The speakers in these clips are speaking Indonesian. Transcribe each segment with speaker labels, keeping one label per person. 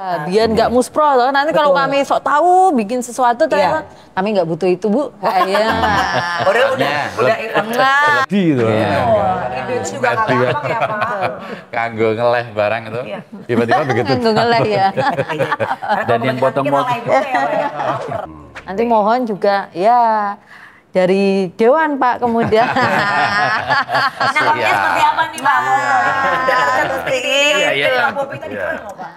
Speaker 1: Nah, biar nggak muspro loh. Nanti kalau kami sok tahu bikin sesuatu ternyata yeah. kami nggak butuh itu bu. Iya. iya.
Speaker 2: udah udah udah enggak. udah iya. Itu juga udah ya pak. Kanggo ngeleh barang itu. Tiba-tiba begitu. Kanggo ngeleh ya. Dan yang potong-potong. Ya,
Speaker 1: ya. Nanti mohon juga ya dari dewan Pak kemudian.
Speaker 3: nah, seperti apa nih Pak? Dari satu sini, Pak Bobi tadi kan Pak.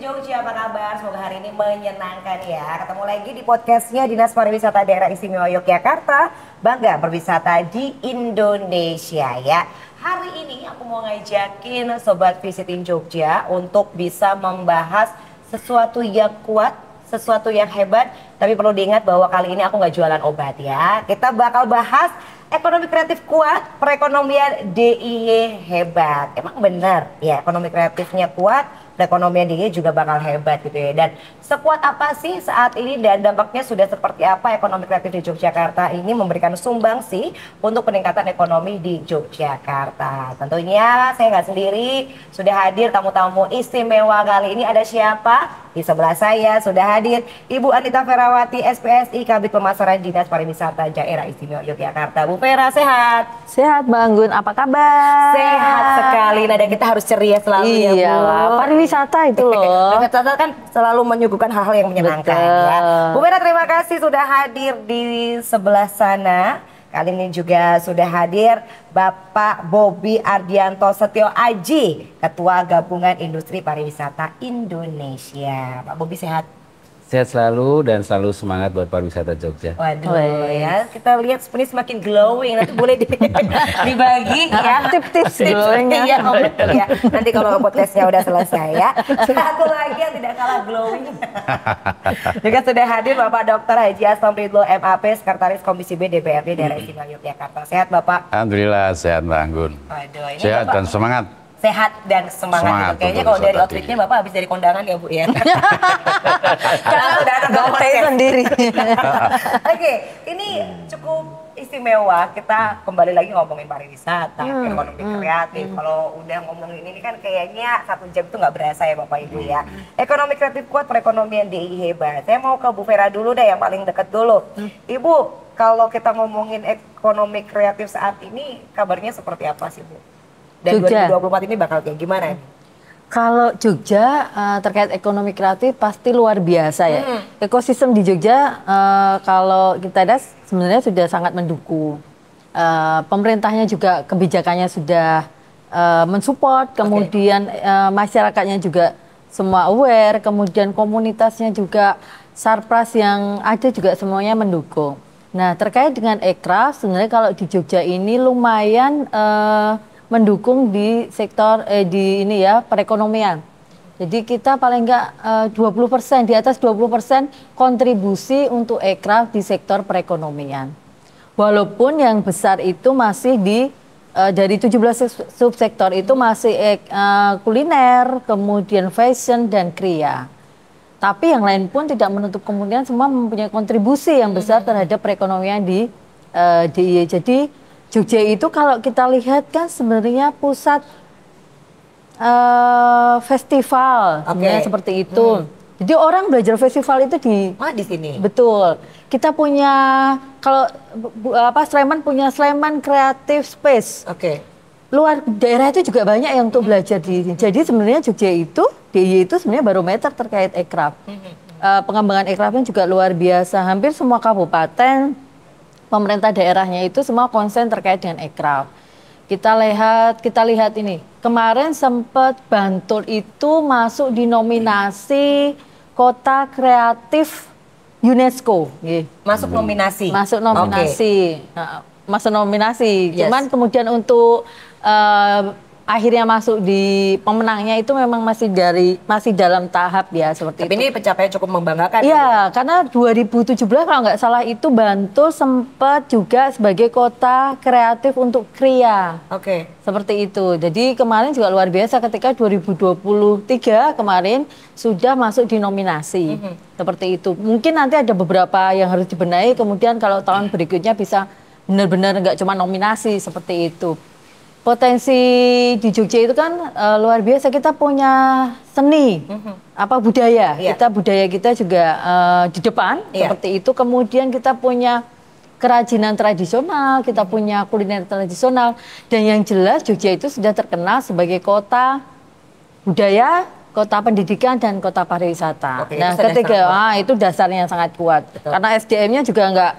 Speaker 3: Jogja, apa kabar? Semoga hari ini menyenangkan ya. Ketemu lagi di podcastnya Dinas Pariwisata Daerah Istimewa Yogyakarta. Bangga berwisata di Indonesia ya. Hari ini aku mau ngajakin Sobat Visiting Jogja untuk bisa membahas sesuatu yang kuat, sesuatu yang hebat. Tapi perlu diingat bahwa kali ini aku nggak jualan obat ya. Kita bakal bahas ekonomi kreatif kuat, perekonomian DIY hebat. Emang benar ya, ekonomi kreatifnya kuat, perekonomian dia juga bakal hebat gitu ya dan Sekuat apa sih saat ini dan dampaknya sudah seperti apa ekonomi kreatif di Yogyakarta ini memberikan sumbang sih untuk peningkatan ekonomi di Yogyakarta? Tentunya saya nggak sendiri, sudah hadir tamu-tamu istimewa kali ini ada siapa? Di sebelah saya sudah hadir Ibu Anita Ferawati, SPSI Kabit Pemasaran Dinas Pariwisata Daerah Istimewa Yogyakarta.
Speaker 1: Bu Vera sehat? Sehat Bang Gun, apa kabar? Sehat sekali,
Speaker 3: nada kita harus ceria selalu Iyalah, ya Bu. pariwisata itu loh. pariwisata kan selalu menyuguh bukan hal-hal yang menyenangkan ya. Betul. ya. Bu Mira terima kasih sudah hadir di sebelah sana. Kali ini juga sudah hadir Bapak Bobi Ardianto Setio Aji, Ketua Gabungan Industri Pariwisata Indonesia. Pak Bobi sehat
Speaker 4: Sehat selalu dan selalu semangat buat pariwisata Jogja.
Speaker 3: Waduh ya, kita lihat sebenarnya semakin glowing. Nanti boleh di, dibagi ya tips-tips Glowing Ya, iya, iya, ya. Nanti kalau podcastnya udah selesai ya. Satu lagi yang tidak kalah glowing. Juga sudah hadir Bapak Dr. Haji Aslam Ridlo MAP, Sekretaris Komisi B DPRD daerah istimewa Yogyakarta. Sehat Bapak?
Speaker 2: Alhamdulillah sehat Mbak Anggun. Waduh, ini sehat Bapak. dan semangat
Speaker 3: sehat dan semangat, gitu. semangat gitu. Kayaknya kalau dari outfitnya Bapak habis dari kondangan ya Bu ya.
Speaker 1: Karena udah ada sendiri.
Speaker 3: Oke, ini hmm. cukup istimewa kita kembali lagi ngomongin pariwisata, hmm. ekonomi hmm. kreatif. Hmm. Kalau udah ngomongin ini kan kayaknya satu jam itu nggak berasa ya Bapak Ibu ya. Hmm. Ekonomi kreatif kuat, perekonomian DI hebat. Saya mau ke Bu Vera dulu deh yang paling deket dulu. Hmm. Ibu, kalau kita ngomongin ekonomi kreatif saat ini, kabarnya seperti apa sih Bu? Dan Jogja. 2024 ini bakal kayak gimana? Hmm.
Speaker 1: Kalau Jogja uh, terkait ekonomi kreatif pasti luar biasa ya. Hmm. Ekosistem di Jogja uh, kalau kita lihat sebenarnya sudah sangat mendukung. Uh, pemerintahnya juga kebijakannya sudah uh, mensupport, kemudian okay. uh, masyarakatnya juga semua aware, kemudian komunitasnya juga sarpras yang ada juga semuanya mendukung. Nah terkait dengan ekraf sebenarnya kalau di Jogja ini lumayan uh, mendukung di sektor eh, di ini ya perekonomian. Jadi kita paling enggak eh, 20% di atas 20% kontribusi untuk ekraf di sektor perekonomian. Walaupun yang besar itu masih di eh, dari 17 subsektor itu masih eh, eh, kuliner, kemudian fashion dan kriya. Tapi yang lain pun tidak menutup kemungkinan semua mempunyai kontribusi yang besar mm-hmm. terhadap perekonomian di uh, eh, DIY. E. Jadi Jogja itu kalau kita lihat kan sebenarnya pusat uh, festival okay. seperti itu. Hmm. Jadi orang belajar festival itu di ah, di sini. Betul. Kita punya kalau apa Sleman punya Sleman Creative Space. Oke. Okay. Luar daerah itu juga banyak yang untuk belajar di sini. Jadi sebenarnya Jogja itu DIY itu sebenarnya barometer terkait ekraf. Uh, pengembangan ekrafnya juga luar biasa. Hampir semua kabupaten pemerintah daerahnya itu semua konsen terkait dengan ekraf Kita lihat, kita lihat ini. Kemarin sempat Bantul itu masuk di nominasi kota kreatif UNESCO. Masuk hmm. nominasi. Masuk nominasi. Okay. masuk nominasi. Yes. Cuman kemudian untuk uh, akhirnya masuk di pemenangnya itu memang masih dari masih dalam tahap ya seperti Tapi itu. ini pencapaian cukup membanggakan. Iya, ya? karena 2017 kalau nggak salah itu Bantul sempat juga sebagai kota kreatif untuk kria. Oke. Okay. Seperti itu. Jadi kemarin juga luar biasa ketika 2023 kemarin sudah masuk di nominasi. Mm -hmm. Seperti itu. Mungkin nanti ada beberapa yang harus dibenahi kemudian kalau tahun berikutnya bisa benar-benar nggak cuma nominasi seperti itu potensi di Jogja itu kan uh, luar biasa. Kita punya seni, mm-hmm. apa budaya. Yeah. Kita budaya kita juga uh, di depan yeah. seperti itu. Kemudian kita punya kerajinan tradisional, kita mm-hmm. punya kuliner tradisional. Dan yang jelas Jogja itu sudah terkenal sebagai kota budaya, kota pendidikan dan kota pariwisata. Oke, nah, ketiga, ah, itu dasarnya sangat kuat. Betul. Karena SDM-nya juga enggak,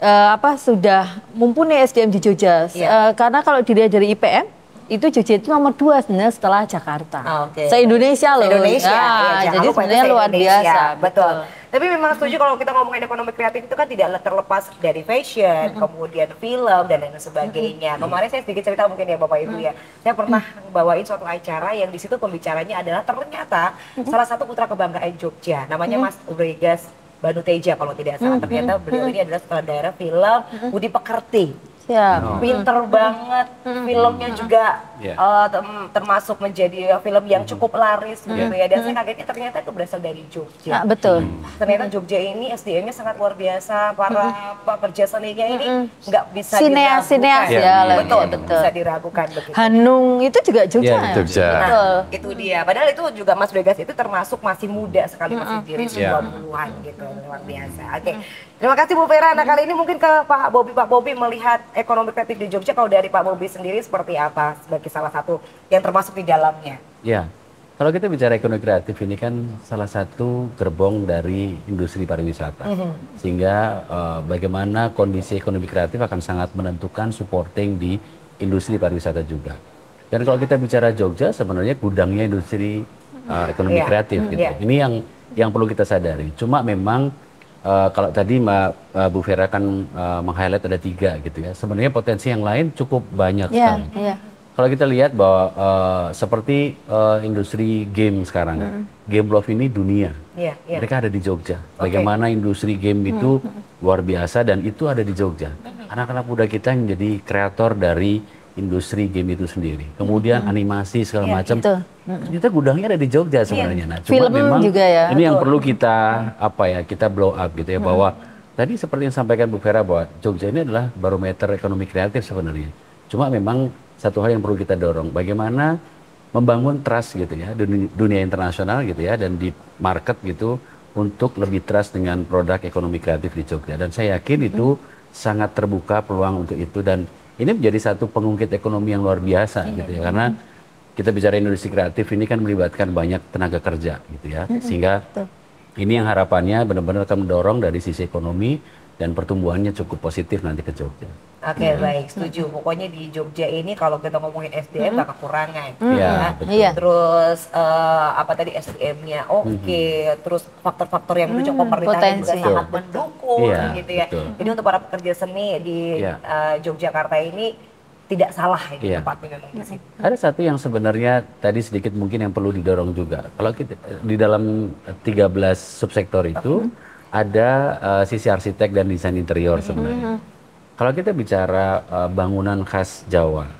Speaker 1: uh, apa sudah mumpuni SDM di Jogja. Yeah. Iya. Uh, karena kalau dilihat dari IPM itu Jogja itu nomor dua sebenarnya setelah Jakarta. Oh, ah, okay. Se Indonesia loh. Indonesia. Ah, ya, jadi sebenarnya luar biasa. Betul.
Speaker 3: Tapi memang setuju kalau kita ngomongin ekonomi kreatif itu kan tidak terlepas dari fashion, kemudian film dan lain sebagainya. Kemarin saya sedikit cerita mungkin ya Bapak Ibu ya. Saya pernah bawain suatu acara yang di situ pembicaranya adalah ternyata mm salah satu putra kebanggaan Jogja namanya mm -hmm. Mas Ubregas Banu Teja kalau tidak salah. Hmm. Ternyata beliau ini adalah sutradara film hmm. Budi Pekerti. Siap. Pinter banget, hmm. filmnya juga yeah. Iya. uh, termasuk menjadi film yang mm-hmm. cukup laris gitu mm-hmm. gitu ya dan mm-hmm. saya kagetnya ternyata itu berasal dari Jogja ah, betul mm-hmm. ternyata Jogja ini SDM-nya sangat luar biasa para mm-hmm. pekerja seninya ini mm-hmm. nggak mm-hmm. bisa sineas sineas iya, ya, iya, betul, betul betul bisa diragukan begitu
Speaker 1: Hanung itu juga Jogja yeah, ya? Jogja nah,
Speaker 3: itu dia padahal itu juga Mas Vegas itu termasuk masih muda sekali mm-hmm. masih diri yeah. 20-an gitu luar biasa oke okay. Terima kasih Bu Vera. Nah kali ini mungkin ke Pak Bobi. Pak Bobi melihat ekonomi kreatif di Jogja kalau dari Pak Bobi sendiri seperti apa sebagai salah satu yang termasuk di dalamnya.
Speaker 4: Ya, kalau kita bicara ekonomi kreatif ini kan salah satu gerbong dari industri pariwisata, mm -hmm. sehingga uh, bagaimana kondisi ekonomi kreatif akan sangat menentukan supporting di industri pariwisata juga. Dan kalau kita bicara Jogja, sebenarnya gudangnya industri uh, ekonomi yeah. kreatif gitu. Yeah. Ini yang yang perlu kita sadari. Cuma memang uh, kalau tadi Mbak uh, Bu Vera kan uh, meng-highlight ada tiga gitu ya. Sebenarnya potensi yang lain cukup banyak yeah. sekali. Yeah kalau kita lihat bahwa uh, seperti uh, industri game sekarang, mm. game love ini dunia.
Speaker 5: Yeah, yeah. Mereka
Speaker 4: ada di Jogja. Okay. Bagaimana industri game itu mm. luar biasa dan itu ada di Jogja. Anak-anak muda kita yang jadi kreator dari industri game itu sendiri. Kemudian mm. animasi segala yeah, macam. Kita hmm. gudangnya ada di Jogja iya. sebenarnya. Nah, cuma Film memang juga ya. Ini yang perlu kita apa ya? Kita blow up gitu ya mm. bahwa tadi seperti yang sampaikan Bu Vera bahwa Jogja ini adalah barometer ekonomi kreatif sebenarnya. Cuma memang satu hal yang perlu kita dorong. Bagaimana membangun trust gitu ya dunia, dunia internasional gitu ya dan di market gitu untuk lebih trust dengan produk ekonomi kreatif di Jogja dan saya yakin itu hmm. sangat terbuka peluang untuk itu dan ini menjadi satu pengungkit ekonomi yang luar biasa hmm. gitu ya iya. karena kita bicara industri kreatif ini kan melibatkan banyak tenaga kerja gitu ya sehingga ini yang harapannya benar-benar akan mendorong dari sisi ekonomi dan pertumbuhannya cukup positif nanti ke Jogja.
Speaker 3: Oke okay, iya. hmm. baik setuju. Pokoknya di Jogja ini kalau kita ngomongin SDM hmm. hmm. kekurangan, hmm. ya. Iya. Terus uh, apa tadi SDM-nya oke. Okay. Hmm. Terus faktor-faktor yang menunjuk hmm. pemerintah juga sangat mendukung iya, gitu ya. Betul. Jadi untuk para pekerja seni di ya. uh, Yogyakarta ini tidak salah ini ya. tempatnya di Ada
Speaker 4: satu yang sebenarnya tadi sedikit mungkin yang perlu didorong juga. Kalau kita di dalam 13 subsektor itu. Hmm ada uh, sisi arsitek dan desain interior mm-hmm. sebenarnya. Mm -hmm. Kalau kita bicara uh, bangunan khas Jawa,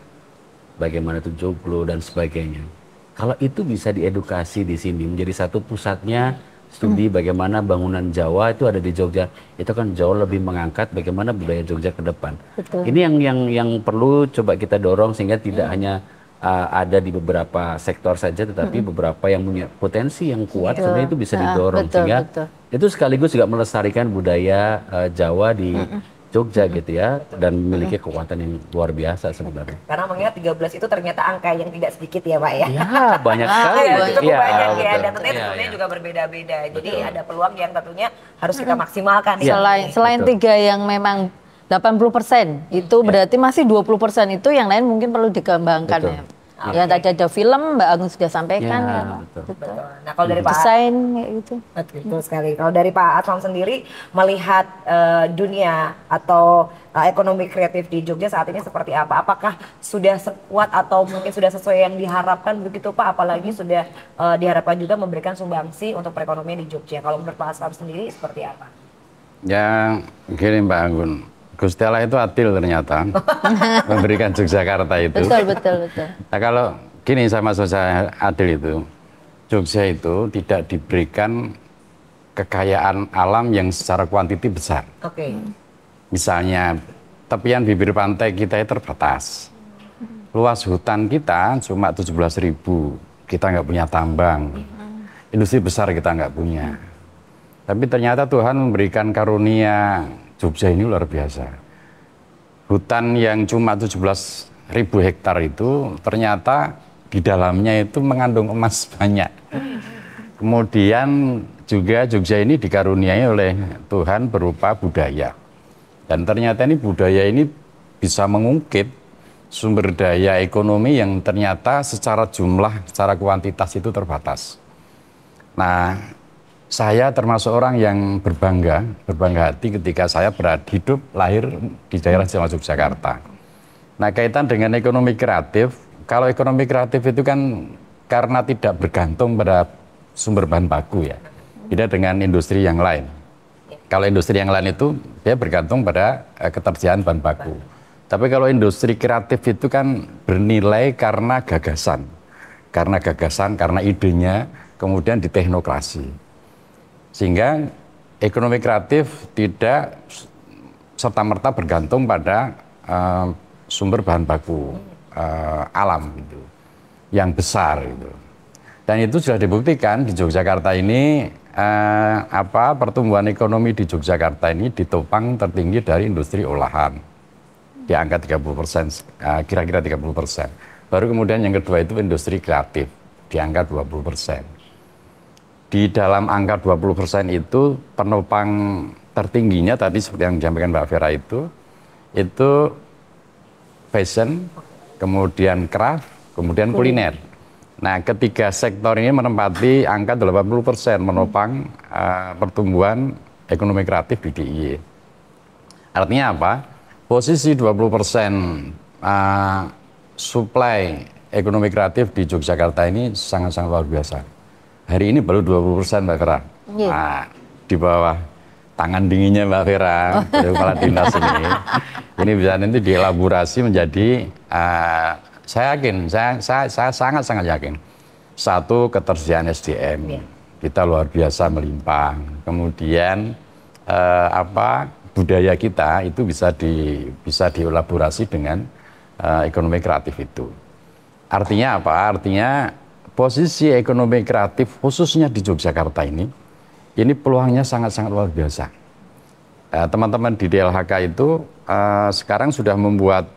Speaker 4: bagaimana itu joglo dan sebagainya. Kalau itu bisa diedukasi di sini menjadi satu pusatnya studi mm. bagaimana bangunan Jawa itu ada di Jogja itu kan jauh lebih mengangkat bagaimana budaya Jogja ke depan. Betul. Ini yang yang yang perlu coba kita dorong sehingga tidak mm. hanya uh, ada di beberapa sektor saja, tetapi hmm. beberapa yang punya potensi yang kuat yeah. sebenarnya itu bisa ah, didorong. Betul, Sehingga betul. itu sekaligus juga melestarikan budaya uh, Jawa di hmm. Jogja gitu ya dan memiliki kekuatan yang luar biasa sebenarnya.
Speaker 3: Karena mengingat 13 itu ternyata angka yang tidak sedikit ya Pak ya. Ya banyak sekali. ya, ya, banyak ya ya. dan tentunya ya, tentunya ya. juga berbeda-beda. Jadi ada peluang yang tentunya harus kita
Speaker 1: maksimalkan. Ya, selain iya, selain tiga yang memang 80% hmm, itu iya. berarti dua masih 20% itu yang lain mungkin perlu dikembangkan betul. ya. Okay. Yang tadi ada film Mbak Agung sudah sampaikan ya, kan. Betul. betul. Nah, kalau dari Pak desain ya gitu. Betul sekali.
Speaker 3: Kalau dari Pak Atom sendiri melihat uh, dunia atau uh, ekonomi kreatif di Jogja saat ini seperti apa? Apakah sudah sekuat atau mungkin sudah sesuai yang diharapkan begitu Pak? Apalagi sudah uh, diharapkan juga memberikan sumbangsi untuk perekonomian di Jogja. Kalau menurut Pak Atom sendiri seperti apa?
Speaker 2: Ya, gini Mbak Anggun Gusti Allah itu adil ternyata memberikan Yogyakarta itu. Betul
Speaker 1: betul betul.
Speaker 2: Nah, kalau gini sama saya adil itu, Jogja itu tidak diberikan kekayaan alam yang secara kuantiti besar. Oke. Okay. Misalnya tepian bibir pantai kita itu terbatas. Luas hutan kita cuma 17 ribu. Kita nggak punya tambang. Industri besar kita nggak punya. Tapi ternyata Tuhan memberikan karunia Jogja ini luar biasa. Hutan yang cuma 17 ribu hektar itu ternyata di dalamnya itu mengandung emas banyak. Kemudian juga Jogja ini dikaruniai oleh Tuhan berupa budaya. Dan ternyata ini budaya ini bisa mengungkit sumber daya ekonomi yang ternyata secara jumlah, secara kuantitas itu terbatas. Nah, saya termasuk orang yang berbangga, berbangga hati ketika saya berada hidup lahir di daerah Masuk Jakarta. Nah, kaitan dengan ekonomi kreatif, kalau ekonomi kreatif itu kan karena tidak bergantung pada sumber bahan baku ya. tidak dengan industri yang lain. Kalau industri yang lain itu dia bergantung pada eh, ketersediaan bahan baku. Tapi kalau industri kreatif itu kan bernilai karena gagasan. Karena gagasan, karena idenya, kemudian diteknokrasi sehingga ekonomi kreatif tidak serta-merta bergantung pada uh, sumber bahan baku uh, alam gitu, yang besar gitu. Dan itu sudah dibuktikan di Yogyakarta ini uh, apa pertumbuhan ekonomi di Yogyakarta ini ditopang tertinggi dari industri olahan di angka 30 persen, kira-kira 30 persen. Baru kemudian yang kedua itu industri kreatif di angka 20 persen di dalam angka 20% itu penopang tertingginya tadi seperti yang disampaikan Mbak Vera itu itu fashion, kemudian craft, kemudian kuliner. Nah, ketiga sektor ini menempati angka 80% menopang uh, pertumbuhan ekonomi kreatif di DIY. Artinya apa? Posisi 20% uh, supply ekonomi kreatif di Yogyakarta ini sangat-sangat luar biasa hari ini baru 20 persen Mbak Vera. Yeah. Nah, di bawah tangan dinginnya Mbak Vera, dari kepala dinas ini, ini bisa nanti dielaborasi menjadi, uh, saya yakin, saya, saya, saya sangat sangat yakin, satu ketersediaan SDM yeah. kita luar biasa melimpah, kemudian uh, apa budaya kita itu bisa di bisa dielaborasi dengan uh, ekonomi kreatif itu. Artinya apa? Artinya posisi ekonomi kreatif khususnya di Yogyakarta ini, ini peluangnya sangat-sangat luar biasa. Eh, teman-teman di DLHK itu eh, sekarang sudah membuat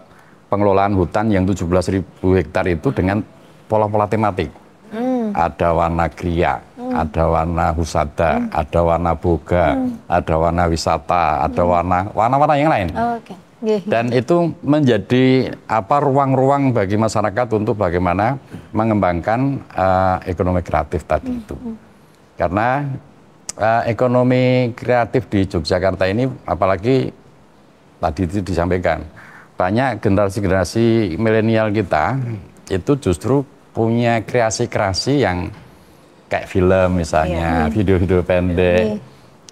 Speaker 2: pengelolaan hutan yang 17.000 hektar itu dengan pola-pola tematik. Hmm. Ada warna kria, hmm. ada warna husada, hmm. ada warna boga, hmm. ada warna wisata, ada hmm. warna warna-warna yang lain.
Speaker 5: Oh, okay. Dan
Speaker 2: itu menjadi apa ruang-ruang bagi masyarakat untuk bagaimana mengembangkan uh, ekonomi kreatif tadi itu. Karena uh, ekonomi kreatif di Yogyakarta ini apalagi tadi itu disampaikan banyak generasi-generasi milenial kita itu justru punya kreasi-kreasi yang kayak film misalnya, iya. video-video yeah. pendek. Yeah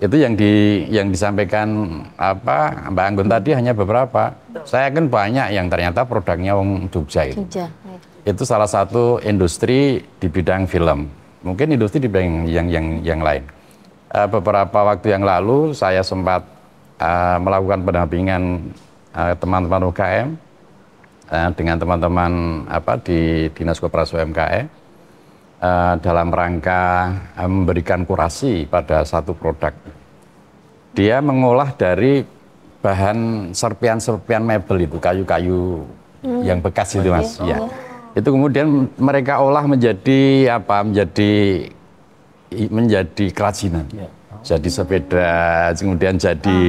Speaker 2: itu yang di yang disampaikan apa Mbak Anggun tadi hanya beberapa. Saya kan banyak yang ternyata produknya wong Jogja itu.
Speaker 5: Jogja. Ya.
Speaker 2: Itu salah satu industri di bidang film. Mungkin industri di bidang yang yang yang lain. Uh, beberapa waktu yang lalu saya sempat uh, melakukan pendampingan teman eh, teman-teman UKM uh, dengan teman-teman apa di Dinas Koperasi UMKM Eh, dalam rangka eh, memberikan kurasi pada satu produk. Dia mengolah dari bahan serpian-serpian mebel itu, kayu-kayu hmm. yang bekas itu mas. Iya. Oh, ya. Itu kemudian mereka olah menjadi apa? Menjadi menjadi kerajinan. Yeah. Oh. Jadi sepeda, kemudian jadi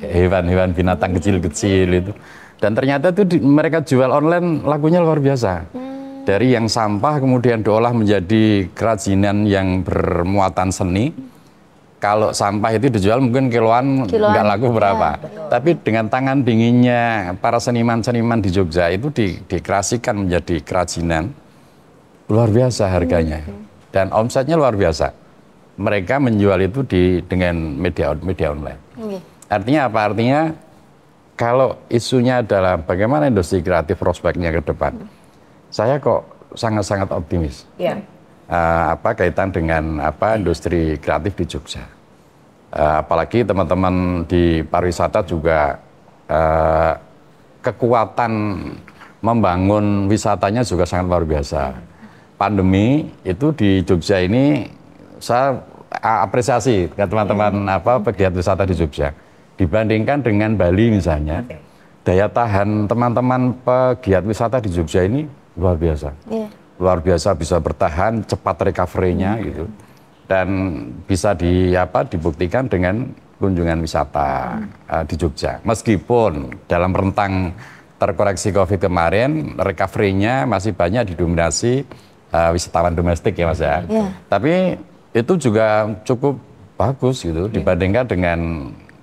Speaker 2: hewan-hewan binatang kecil-kecil itu. Dan ternyata itu di, mereka jual online lagunya luar biasa. Hmm dari yang sampah kemudian diolah menjadi kerajinan yang bermuatan seni. Kalau sampah itu dijual mungkin kiloan, nggak laku berapa. Ya, Tapi dengan tangan dinginnya para seniman-seniman di Jogja itu di, dikreasikan menjadi kerajinan. Luar biasa harganya. Hmm, Dan omsetnya luar biasa. Mereka menjual itu di dengan media media online. Artinya apa? Artinya kalau isunya adalah bagaimana industri kreatif prospeknya ke depan. Hmm saya kok sangat-sangat optimis. Yeah. Iya. Uh, apa kaitan dengan apa industri kreatif di Jogja. Uh, apalagi teman-teman di pariwisata juga uh, kekuatan membangun wisatanya juga sangat luar biasa. Pandemi itu di Jogja ini saya eh, apresiasi ke teman-teman iya. apa pegiat wisata di Jogja. Dibandingkan dengan Bali misalnya, daya tahan teman-teman pegiat wisata di Jogja ini luar biasa. Yeah. Luar biasa bisa bertahan, cepat recovery-nya hmm. gitu. Dan bisa di apa dibuktikan dengan kunjungan wisata hmm. uh, di Jogja. Meskipun dalam rentang terkoreksi Covid kemarin, recovery-nya masih banyak didominasi uh, wisatawan domestik ya Mas ya. Yeah. Tapi itu juga cukup bagus gitu yeah. dibandingkan dengan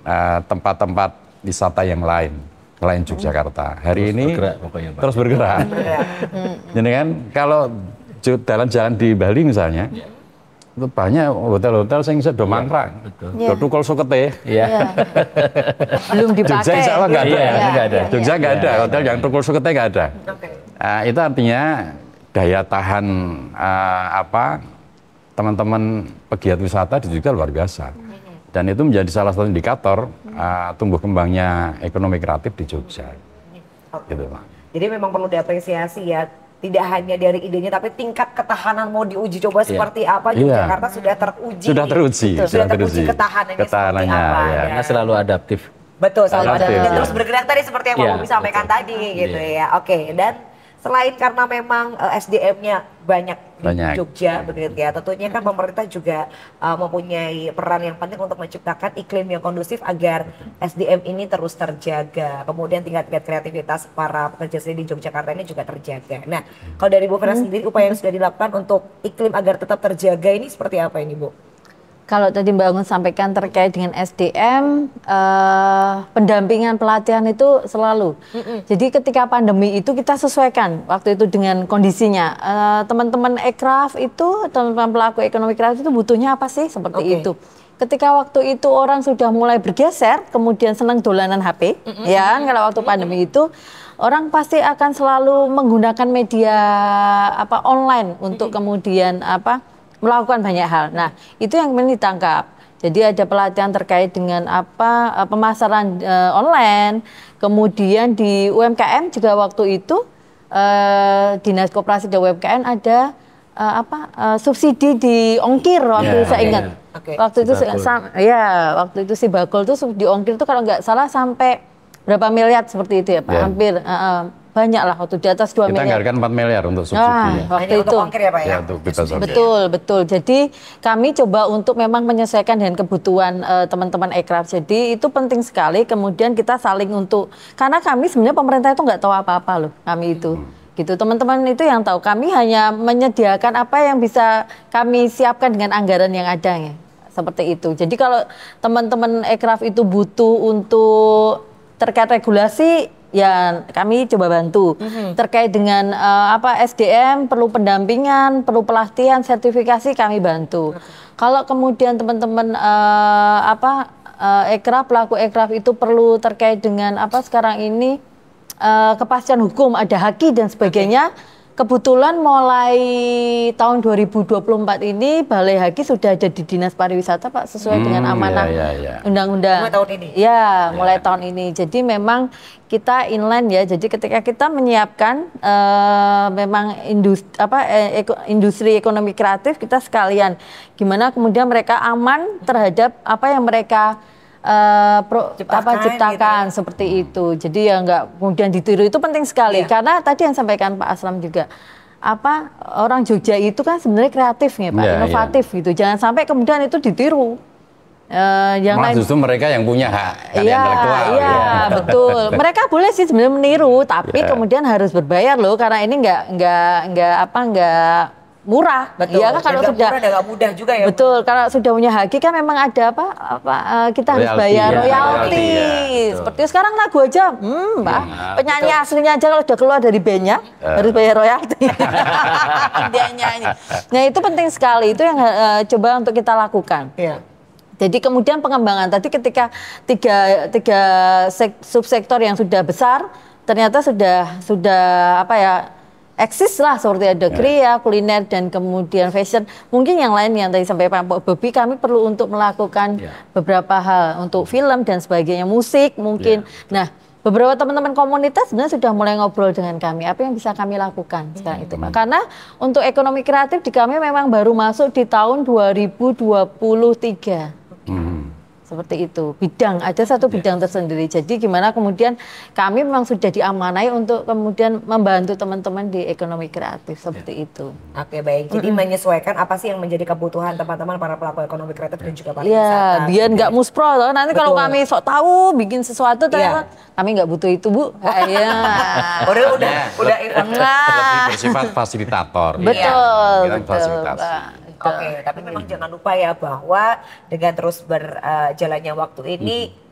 Speaker 2: eh, tempat-tempat uh, tempat -tempat wisata yang lain klien Yogyakarta. Hari terus ini bergerak, pokoknya, terus bergerak. Jadi kan kalau jalan-jalan di Bali misalnya, ya. itu banyak hotel-hotel yang bisa sedo mangkrak. Yeah. Ya. Yeah. sokete. Iya. iya. iya. iya. Belum dipakai. Jogja insya Allah nggak ada. Ya, ya. ada. Jogja nggak ada. Hotel yang tukul sokete nggak ada. Okay. Uh, itu artinya daya tahan uh, apa teman-teman pegiat wisata di Jogja luar biasa dan itu menjadi salah satu indikator hmm. uh, tumbuh kembangnya ekonomi kreatif di Jogja.
Speaker 3: Okay. Gitu, Pak. Jadi memang perlu diapresiasi ya, tidak hanya dari idenya tapi tingkat ketahanan mau diuji coba yeah. seperti apa juga iya. yeah. Jakarta sudah teruji. Sudah teruji, gitu. sudah, sudah teruji ketahanannya, ketahanannya seperti apa. Iya. Ya. Karena
Speaker 4: selalu adaptif. Betul, selalu adaptif. Dan iya. terus
Speaker 3: bergerak tadi seperti yang yeah, Pak sampaikan betul. tadi gitu yeah. ya. Oke, okay. dan selain karena memang uh, eh, SDM-nya banyak, banyak di Jogja hmm. begitu ya. Tentunya kan pemerintah juga uh, mempunyai peran yang penting untuk menciptakan iklim yang kondusif agar SDM ini terus terjaga. Kemudian tingkat-tingkat kreativitas para pekerja seni di Yogyakarta ini juga terjaga. Nah, kalau dari Bu Vera hmm. sendiri upaya yang sudah dilakukan untuk iklim agar tetap terjaga ini seperti apa ini, Bu?
Speaker 1: Kalau tadi Mbak Anggun sampaikan terkait dengan SDM, uh, eh, pendampingan pelatihan itu selalu. Mm -mm. Jadi ketika pandemi itu kita sesuaikan waktu itu dengan kondisinya. Eh, teman-teman uh, e ekraf itu, teman-teman pelaku ekonomi e kreatif itu butuhnya apa sih seperti okay. itu ketika waktu itu orang sudah mulai bergeser, kemudian senang dolanan HP, mm -hmm. ya kan kalau waktu pandemi itu orang pasti akan selalu menggunakan media apa online untuk mm -hmm. kemudian apa melakukan banyak hal. Nah, itu yang kemudian ditangkap. Jadi ada pelatihan terkait dengan apa eh, pemasaran e, online, kemudian di UMKM juga waktu itu e, dinas koperasi dan UMKM ada e, apa e, subsidi di ongkir waktu yeah, saya ya, ingat. Ya. Okay. Waktu si itu sam, ya waktu itu si bakul itu di ongkir itu kalau nggak salah sampai berapa miliar seperti itu ya Pak, yeah. hampir. Uh, banyak lah waktu di atas 2 kita miliar. Kita anggarkan
Speaker 2: 4 miliar untuk subsidi. Ah, ya.
Speaker 1: waktu itu. Untuk ya, Pak, ya? ya
Speaker 2: untuk kita subsidi. betul,
Speaker 1: betul. Jadi kami coba untuk memang menyesuaikan dengan kebutuhan eh, teman-teman uh, ekraf. Jadi itu penting sekali kemudian kita saling untuk karena kami sebenarnya pemerintah itu nggak tahu apa-apa loh kami itu. Hmm gitu teman-teman itu yang tahu kami hanya menyediakan apa yang bisa kami siapkan dengan anggaran yang ada ya seperti itu jadi kalau teman-teman ekraf itu butuh untuk terkait regulasi ya kami coba bantu mm-hmm. terkait dengan uh, apa SDM perlu pendampingan perlu pelatihan sertifikasi kami bantu okay. kalau kemudian teman-teman uh, apa uh, ekraf pelaku ekraf itu perlu terkait dengan apa sekarang ini uh, kepastian hukum ada haki dan sebagainya okay kebetulan mulai tahun 2024 ini Balai Haki sudah ada di Dinas Pariwisata Pak sesuai hmm, dengan iya, amanah iya, iya. undang-undang. Ya, ya, ya. Mulai tahun ini. Ya, mulai tahun ini. Jadi memang kita inland ya. Jadi ketika kita menyiapkan uh, memang industri apa eh, eko, industri ekonomi kreatif kita sekalian gimana kemudian mereka aman terhadap apa yang mereka uh, pro, ciptakan, apa gitu ya. ciptakan gitu. seperti itu. Jadi ya nggak kemudian ditiru itu penting sekali yeah. karena tadi yang sampaikan Pak Aslam juga apa orang Jogja itu kan sebenarnya kreatif nih Pak, yeah, iya. inovatif yeah. gitu. Jangan sampai kemudian itu ditiru. Uh, yang lain, justru
Speaker 2: mereka yang punya hak yeah, Iya, yeah, iya, gitu ya. betul. Mereka
Speaker 1: boleh sih sebenarnya meniru, tapi yeah. kemudian harus berbayar loh karena ini nggak nggak nggak apa nggak murah. Betul. Ya kan kalau sudah murah dan mudah juga ya. Betul. Kalau sudah punya haki kan memang ada apa apa eh, kita harus royalty, bayar royalty. Ya, royalty. Ya, Seperti sekarang lagu aja, hmm, Mbak, ya, penyanyi betul. aslinya aja kalau sudah keluar dari bandnya uh. harus bayar royalti.
Speaker 5: Dia nyanyi.
Speaker 1: Nah, itu penting sekali. Itu yang uh, coba untuk kita lakukan. Ya. Jadi kemudian pengembangan tadi ketika tiga tiga subsektor yang sudah besar ternyata sudah sudah apa ya eksis lah seperti ada kriya, kuliner dan kemudian fashion. Mungkin yang lain yang tadi sampai Pak Bobi kami perlu untuk melakukan yeah. beberapa hal untuk film dan sebagainya, musik mungkin. Yeah. Ya, nah, beberapa teman-teman komunitas sebenarnya sudah mulai ngobrol dengan kami apa yang bisa kami lakukan ya, sekarang itu Pak. karena untuk ekonomi kreatif di kami memang baru masuk di tahun 2023 hmm seperti itu bidang ada satu iya. bidang tersendiri jadi gimana kemudian kami memang sudah diamanai untuk kemudian membantu teman-teman di ekonomi kreatif seperti iya. itu oke okay,
Speaker 3: baik jadi mm -hmm. menyesuaikan apa sih yang menjadi kebutuhan teman-teman para pelaku ekonomi kreatif dan juga pariwisata yeah, biar nggak
Speaker 1: muspro loh nanti Betul. kalau kami sok tahu bikin sesuatu iya. tapi kami nggak butuh itu bu ya
Speaker 2: udah udah udah lebih bersifat fasilitator Betul,
Speaker 3: ya. betul. Fasilitator. Oke, okay, tapi memang hmm. jangan lupa ya bahwa dengan terus berjalannya uh, waktu ini hmm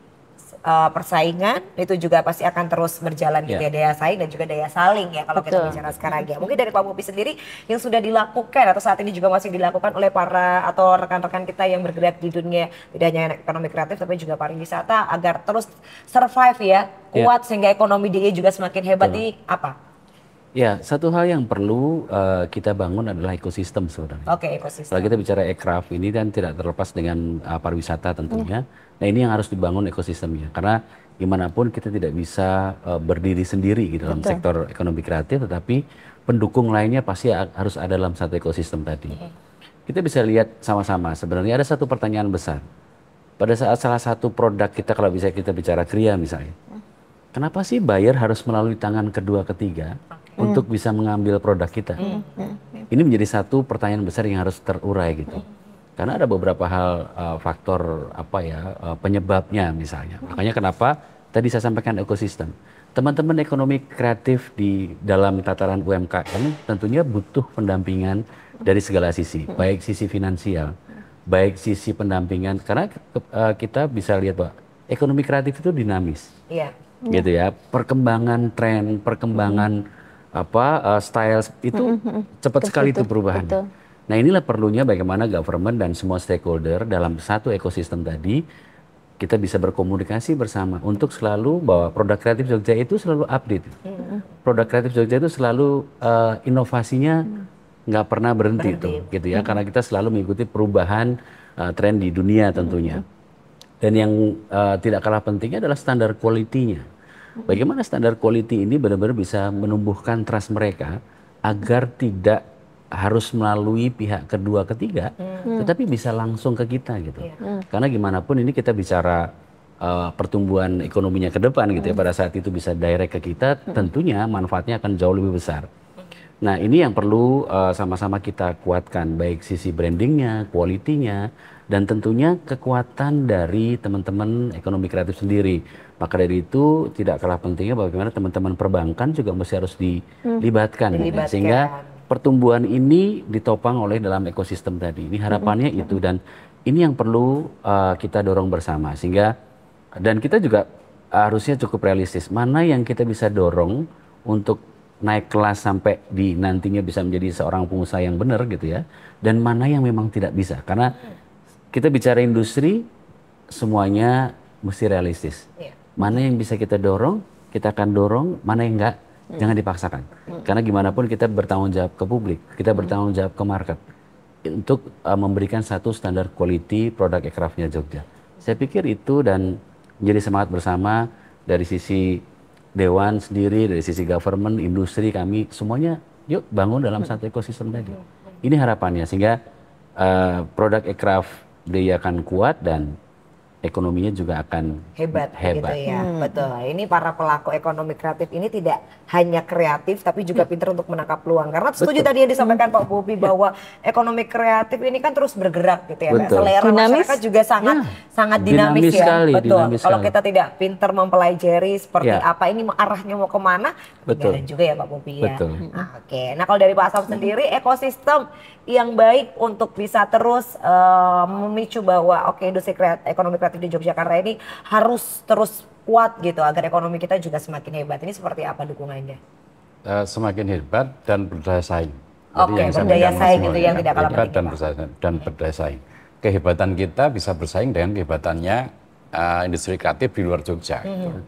Speaker 3: uh, persaingan itu juga pasti akan terus berjalan yeah. gitu ya. ya daya saing dan juga daya saling ya kalau Betul. kita bicara sekarang ya. Mungkin dari Pak Bobi sendiri yang sudah dilakukan atau saat ini juga masih dilakukan oleh para atau rekan-rekan kita yang bergerak di dunia tidak hanya ekonomi kreatif tapi juga pariwisata agar terus survive ya, ya. kuat yeah. sehingga ekonomi dia e juga semakin hebat Betul. apa?
Speaker 4: Ya, satu hal yang perlu uh, kita bangun adalah ekosistem sebenarnya.
Speaker 3: Oke, okay, ekosistem. Kalau
Speaker 4: kita bicara aircraft ini dan tidak terlepas dengan uh, pariwisata tentunya. Ya. Nah, ini yang harus dibangun ekosistemnya karena gimana pun kita tidak bisa uh, berdiri sendiri gitu dalam Betul. sektor ekonomi kreatif tetapi pendukung lainnya pasti harus ada dalam satu ekosistem tadi. Kita bisa lihat sama-sama sebenarnya ada satu pertanyaan besar. Pada saat salah satu produk kita kalau bisa kita bicara kria misalnya. Hmm. Kenapa sih buyer harus melalui tangan kedua ketiga? Hmm mm. untuk bisa mengambil produk kita.
Speaker 5: Mm.
Speaker 4: Ini menjadi satu pertanyaan besar yang harus terurai gitu. Mm. Karena ada beberapa hal uh, faktor apa ya uh, penyebabnya misalnya. Hmm. Makanya kenapa tadi saya sampaikan ekosistem. Teman-teman ekonomi kreatif di dalam tataran UMKM tentunya butuh pendampingan dari segala sisi, baik sisi finansial, baik sisi pendampingan karena uh, kita bisa lihat bahwa ekonomi kreatif itu dinamis.
Speaker 5: Iya. Gitu
Speaker 4: ya. Perkembangan tren, perkembangan mm apa uh, style itu
Speaker 5: cepat sekali itu perubahan. Betul.
Speaker 4: Nah inilah perlunya bagaimana government dan semua stakeholder dalam satu ekosistem tadi kita bisa berkomunikasi bersama untuk selalu bahwa produk kreatif Jogja itu selalu update. Mm. Produk kreatif Jogja itu selalu uh, inovasinya mm. nggak mm. pernah berhenti, berhenti. tuh, gitu ya, mm. karena kita selalu mengikuti perubahan uh, tren di dunia tentunya. Mm. Dan yang uh, tidak kalah pentingnya adalah standar kualitinya. Bagaimana standar quality ini benar-benar bisa menumbuhkan trust mereka agar tidak harus melalui pihak kedua ketiga, hmm. tetapi bisa langsung ke kita gitu. Iya. Hmm. Karena gimana pun ini kita bicara uh, pertumbuhan ekonominya ke depan gitu ya. Hmm. Pada saat itu bisa direct ke kita, hmm. tentunya manfaatnya akan jauh lebih besar. Nah ini yang perlu eh, sama-sama uh, kita kuatkan baik sisi brandingnya, kualitinya, dan tentunya kekuatan dari teman-teman ekonomi kreatif sendiri maka dari itu tidak kalah pentingnya bagaimana teman-teman perbankan juga mesti harus dilibatkan, hmm. dilibatkan. Ya. sehingga pertumbuhan ini ditopang oleh dalam ekosistem tadi. Ini harapannya hmm. itu dan ini yang perlu uh, kita dorong bersama sehingga dan kita juga harusnya cukup realistis mana yang kita bisa dorong untuk naik kelas sampai di nantinya bisa menjadi seorang pengusaha yang benar gitu ya dan mana yang memang tidak bisa karena hmm. kita bicara industri semuanya mesti realistis. Yeah. Mana yang bisa kita dorong, kita akan dorong, mana yang enggak, hmm. jangan dipaksakan. Hmm. Karena gimana pun kita bertanggung jawab ke publik, kita hmm. bertanggung jawab ke market untuk uh, memberikan satu standar quality produk aircraftnya Jogja. Saya pikir itu dan menjadi semangat bersama dari sisi dewan sendiri, dari sisi government, industri kami semuanya yuk bangun dalam hmm. satu ekosistem tadi. Ini harapannya sehingga uh, produk aircraft dia akan kuat dan ekonominya juga akan
Speaker 3: hebat, gitu hebat. gitu ya. Hmm. Betul. Ini para pelaku ekonomi kreatif ini tidak hanya kreatif tapi juga hmm. pintar untuk menangkap peluang. Karena setuju Betul. tadi yang disampaikan Pak Bobi hmm. bahwa ekonomi kreatif ini kan terus bergerak gitu ya. Betul. Selera dinamis. masyarakat juga sangat ya. sangat dinamis, dinamis ya. Sekali, Betul. Dinamis Kalau kita tidak pintar mempelajari seperti ya. apa ini arahnya mau kemana, Betul. juga ya Pak Bobi ya. Betul. Nah, Oke. Nah, kalau dari Pak Asam hmm. sendiri ekosistem yang baik untuk bisa terus uh, memicu bahwa oke okay, industri kreatif ekonomi kreatif kreatif di Yogyakarta ini harus terus kuat gitu agar ekonomi kita juga semakin hebat. Ini seperti apa dukungannya?
Speaker 2: Uh, semakin hebat dan berdaya saing.
Speaker 3: Oke, okay, berdaya saing itu ya, yang tidak kalah penting. Dan berdaya,
Speaker 2: saing. dan berdaya saing. Kehebatan kita bisa bersaing dengan kehebatannya uh, industri kreatif di luar Jogja. Mm -hmm.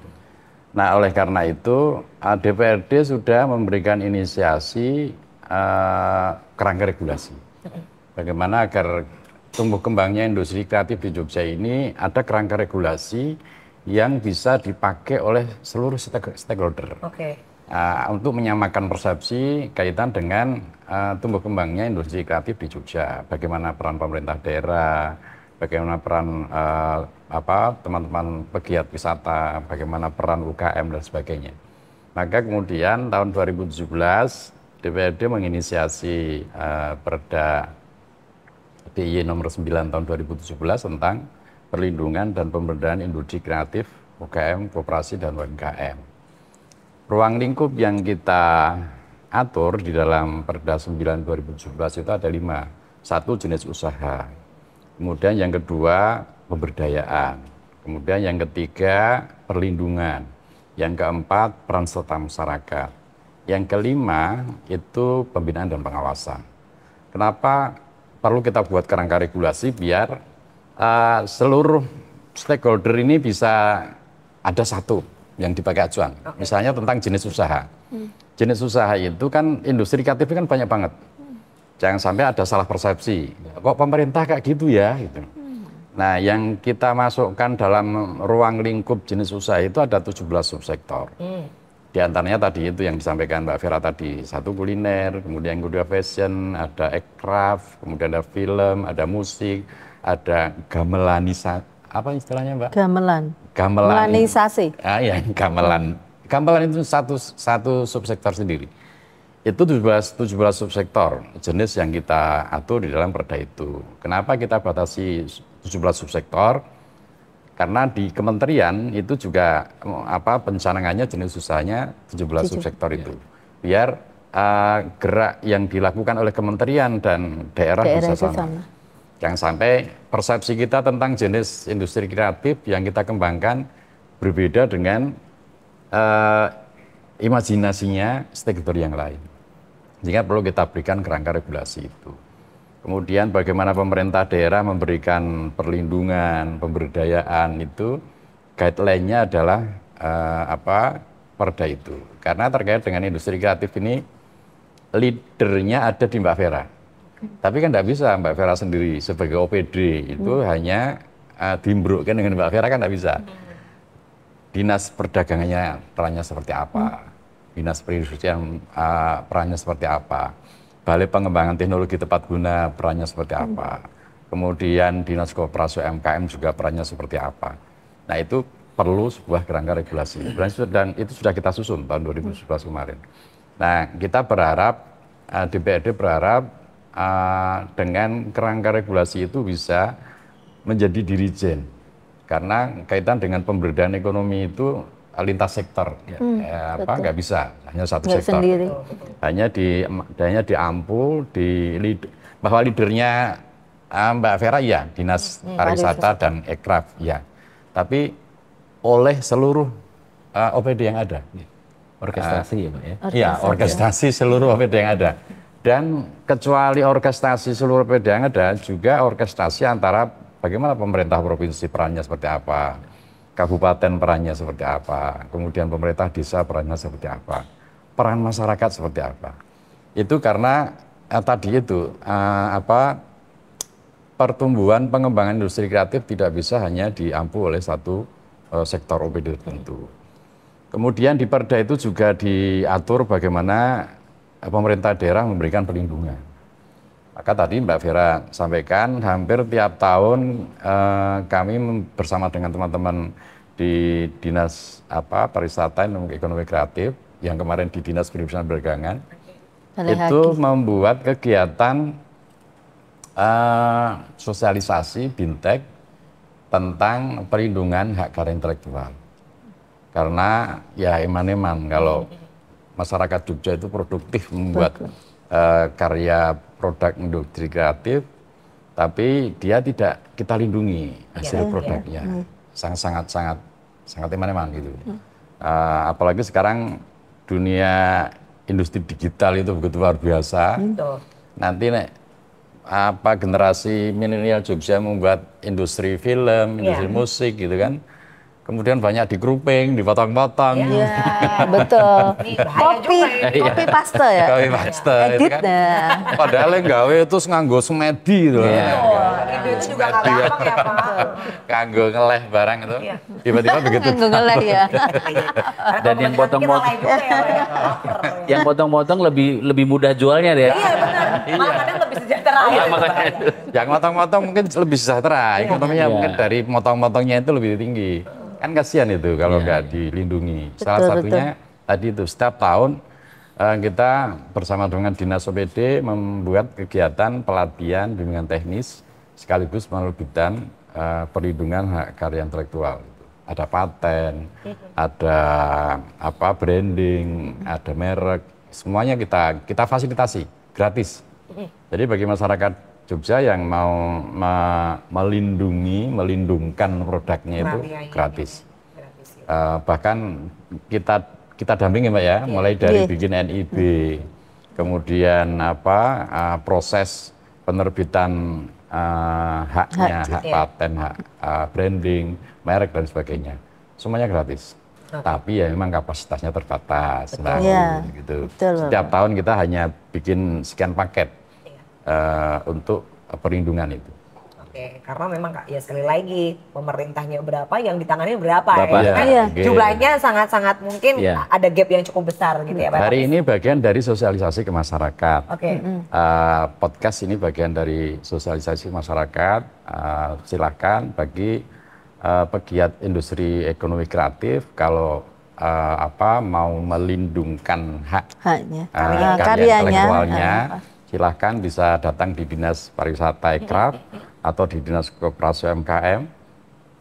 Speaker 2: Nah, oleh karena itu uh, eh, DPRD sudah memberikan inisiasi uh, kerangka regulasi. Mhm. Bagaimana agar tumbuh kembangnya industri kreatif di Jogja ini ada kerangka regulasi yang bisa dipakai oleh seluruh stakeholder okay. uh, untuk menyamakan persepsi kaitan dengan uh, tumbuh kembangnya industri kreatif di Jogja. Bagaimana peran pemerintah daerah, bagaimana peran uh, apa teman-teman pegiat wisata, bagaimana peran UKM dan sebagainya. Maka kemudian tahun 2017 DPRD menginisiasi uh, Perda DIY nomor 9 tahun 2017 tentang perlindungan dan pemberdayaan industri kreatif UKM, koperasi dan UMKM. Ruang lingkup yang kita atur di dalam Perda 9 2017 itu ada lima. Satu jenis usaha, kemudian yang kedua pemberdayaan, kemudian yang ketiga perlindungan, yang keempat peran serta masyarakat, yang kelima itu pembinaan dan pengawasan. Kenapa perlu kita buat kerangka regulasi biar uh, seluruh stakeholder ini bisa ada satu yang dipakai acuan. Okay. Misalnya tentang jenis usaha. Hmm. Jenis usaha itu kan industri kreatif kan banyak banget. Hmm. Jangan sampai ada salah persepsi. Ya, kok pemerintah kayak gitu ya gitu. Hmm. Nah, yang kita masukkan dalam ruang lingkup jenis usaha itu ada 17 subsektor. Hmm. Di antaranya tadi itu yang disampaikan Mbak Vera tadi, satu kuliner, kemudian kedua fashion, ada aircraft, kemudian ada film, ada musik, ada gamelanisa
Speaker 1: apa istilahnya Mbak? Gamelan.
Speaker 2: Gamelanisasi. Ah ya, gamelan. Gamelan itu satu satu subsektor sendiri. Itu 17 17 subsektor jenis yang kita atur di dalam perda itu. Kenapa kita batasi 17 subsektor? Karena di kementerian itu juga apa pencanangannya jenis usahanya 17 subsektor itu. Iya. Biar uh, gerak yang dilakukan oleh kementerian dan daerah, daerah bisa sama. sama. Yang sampai persepsi kita tentang jenis industri kreatif yang kita kembangkan berbeda dengan uh, imajinasinya stakeholder yang lain. Sehingga perlu kita berikan kerangka regulasi itu. Kemudian bagaimana pemerintah daerah memberikan perlindungan, pemberdayaan itu guideline-nya adalah uh, apa perda itu. Karena terkait dengan industri kreatif ini leadernya ada di Mbak Vera. Tapi kan tidak bisa Mbak Vera sendiri sebagai OPD itu hmm. hanya uh, eh, dimbrukkan dengan Mbak Vera kan tidak bisa. Hmm. Dinas perdagangannya perannya seperti apa? Hmm. Dinas perindustrian uh, perannya seperti apa? Balai Pengembangan Teknologi Tepat Guna perannya seperti hmm. apa. Kemudian Dinas Koperasi UMKM juga perannya seperti apa. Nah itu perlu sebuah kerangka regulasi. Hmm. Dan itu sudah kita susun tahun 2011 hmm. kemarin. Nah kita berharap, DPRD eh, berharap uh, dengan kerangka regulasi itu bisa menjadi dirijen. Karena kaitan dengan pemberdayaan ekonomi itu lintas sektor. Ya. Hmm, eh, apa nggak bisa hanya satu gak sektor. Sendiri. Hanya di hanya diampu di lead, bahwa leadernya uh, ah, Mbak Vera ya Dinas hmm, hmm. Pariwisata dan Ekraf ya. Tapi oleh seluruh uh, ah, OPD yang ada. Ya. Orkestrasi uh, ya Pak ya. Ah, iya, orkestrasi ya. seluruh OPD yang ada. Dan kecuali orkestrasi seluruh OPD yang ada juga orkestrasi antara bagaimana pemerintah provinsi perannya seperti apa kabupaten perannya seperti apa, kemudian pemerintah desa perannya seperti apa, peran masyarakat seperti apa. Itu karena eh, tadi itu eh, apa pertumbuhan pengembangan industri kreatif tidak bisa hanya diampu oleh satu eh, sektor OPD tertentu. Kemudian di Perda itu juga diatur bagaimana eh, pemerintah daerah memberikan perlindungan maka tadi Mbak Vera sampaikan hampir tiap tahun eh, kami bersama dengan teman-teman di dinas apa pariwisata dan ekonomi kreatif yang kemarin di dinas perindustrian perdagangan itu membuat kegiatan eh, sosialisasi bintek tentang perlindungan hak karya intelektual karena ya eman-eman kalau masyarakat Jogja itu produktif membuat Bagus uh, karya produk industri kreatif, tapi dia tidak kita lindungi hasil yeah, produknya. Yeah. Hmm. Sangat sangat sangat sangat teman-teman gitu. Mm. Uh, apalagi sekarang dunia industri digital itu begitu luar biasa. Mm. Nanti nek apa generasi milenial Jogja membuat industri film, industri yeah. musik gitu kan. Mm kemudian banyak di grouping, di batang-batang Iya, -patang. Iya.
Speaker 1: betul. kopi, ya. iya. kopi paste ya. Kopi
Speaker 2: paste. Edit
Speaker 1: Kan.
Speaker 2: Padahal yang gawe itu nganggo semedi itu. Iya. Oh,
Speaker 1: itu juga nggak apa ya
Speaker 2: Pak. Kanggo ngeleh barang itu. Iya. Tiba-tiba begitu. Kanggo ngeleh ya. Dan yang potong-potong, ya, ya. yang potong-potong lebih lebih mudah jualnya deh. Iya
Speaker 3: benar. Makanya lebih sejahtera. Iya makanya.
Speaker 2: Yang motong-motong mungkin lebih sejahtera. Ekonominya mungkin dari motong-motongnya itu lebih tinggi. Kan kasihan itu kalau iya, nggak ya. dilindungi. Betul, Salah satunya betul. tadi itu setiap tahun uh, kita bersama dengan Dinas OPD membuat kegiatan pelatihan bimbingan teknis sekaligus menerbitkan uh, perlindungan hak karya intelektual. Ada paten, mm-hmm. ada apa branding, ada merek, semuanya kita kita fasilitasi gratis. Mm-hmm. Jadi bagi masyarakat Jogja yang mau me melindungi, melindungkan produknya itu gratis. Iya, iya, gratis uh, bahkan kita kita dampingi mbak ya, okay. mulai dari yeah. bikin NIB, hmm. kemudian apa uh, proses penerbitan uh, haknya, hak, hak yeah. paten, hak uh, branding, merek dan sebagainya, semuanya gratis. Okay. Tapi ya memang kapasitasnya terbatas, Betul. Yeah. gitu. Betul. Setiap tahun kita hanya bikin sekian paket uh, untuk perlindungan itu.
Speaker 3: Oke, karena memang ya sekali lagi pemerintahnya berapa yang ditangani berapa, berapa ya, kan? Iya. ya. jumlahnya sangat-sangat mungkin ya. ada gap yang cukup besar gitu ya Pak.
Speaker 2: Hari ini bagian dari sosialisasi ke masyarakat. Oke. Okay. Uh, eh, podcast ini bagian dari sosialisasi ke masyarakat. Uh, silakan bagi uh, pegiat industri ekonomi kreatif kalau uh, apa mau melindungkan hak
Speaker 1: haknya, uh, karya, karya karyanya, intelektualnya.
Speaker 2: Uh, silahkan bisa datang di Dinas Pariwisata Ekraf atau di Dinas Koperasi UMKM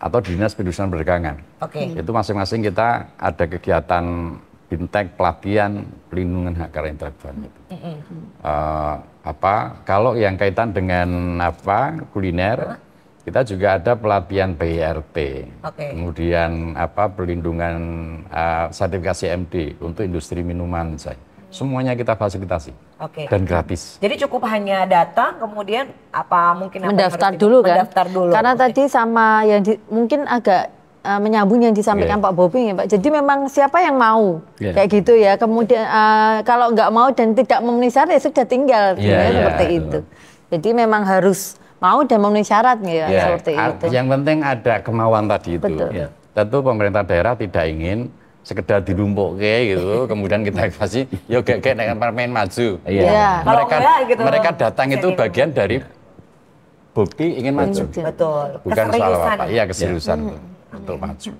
Speaker 2: atau di Dinas Pendustrian Perdagangan. Oke. Okay. Itu masing-masing kita ada kegiatan bintek, pelatihan, pelindungan hak karya intelektual. -hmm. Uh, apa kalau yang kaitan dengan apa kuliner kita juga ada pelatihan PIRT, okay. kemudian apa pelindungan uh, sertifikasi MD untuk industri minuman saya semuanya kita fasilitasi
Speaker 3: okay. dan gratis. Jadi cukup hanya datang kemudian apa mungkin mendaftar dulu kan? Mendaftar dulu. Karena
Speaker 1: okay. tadi sama yang di, mungkin agak uh, menyambung yang disampaikan yeah. Pak Bobi ya Pak. Jadi memang siapa yang mau yeah. kayak gitu ya. Kemudian uh, kalau nggak mau dan tidak memenuhi syarat ya sudah tinggal yeah, ya, yeah, seperti yeah. Iya, itu. Jadi memang harus mau dan memenuhi syarat ya yeah. seperti itu. Yang
Speaker 2: penting ada kemauan tadi itu. Betul. Yeah. Tentu pemerintah daerah tidak ingin sekedar kayak gitu kemudian kita kasih yo ya kayak kayak dengan permain maju iya yeah. mereka gitu. mereka datang itu bagian dari iya. bukti ingin maju
Speaker 3: betul bukan soal apa iya keseriusan hmm.
Speaker 2: betul. untuk maju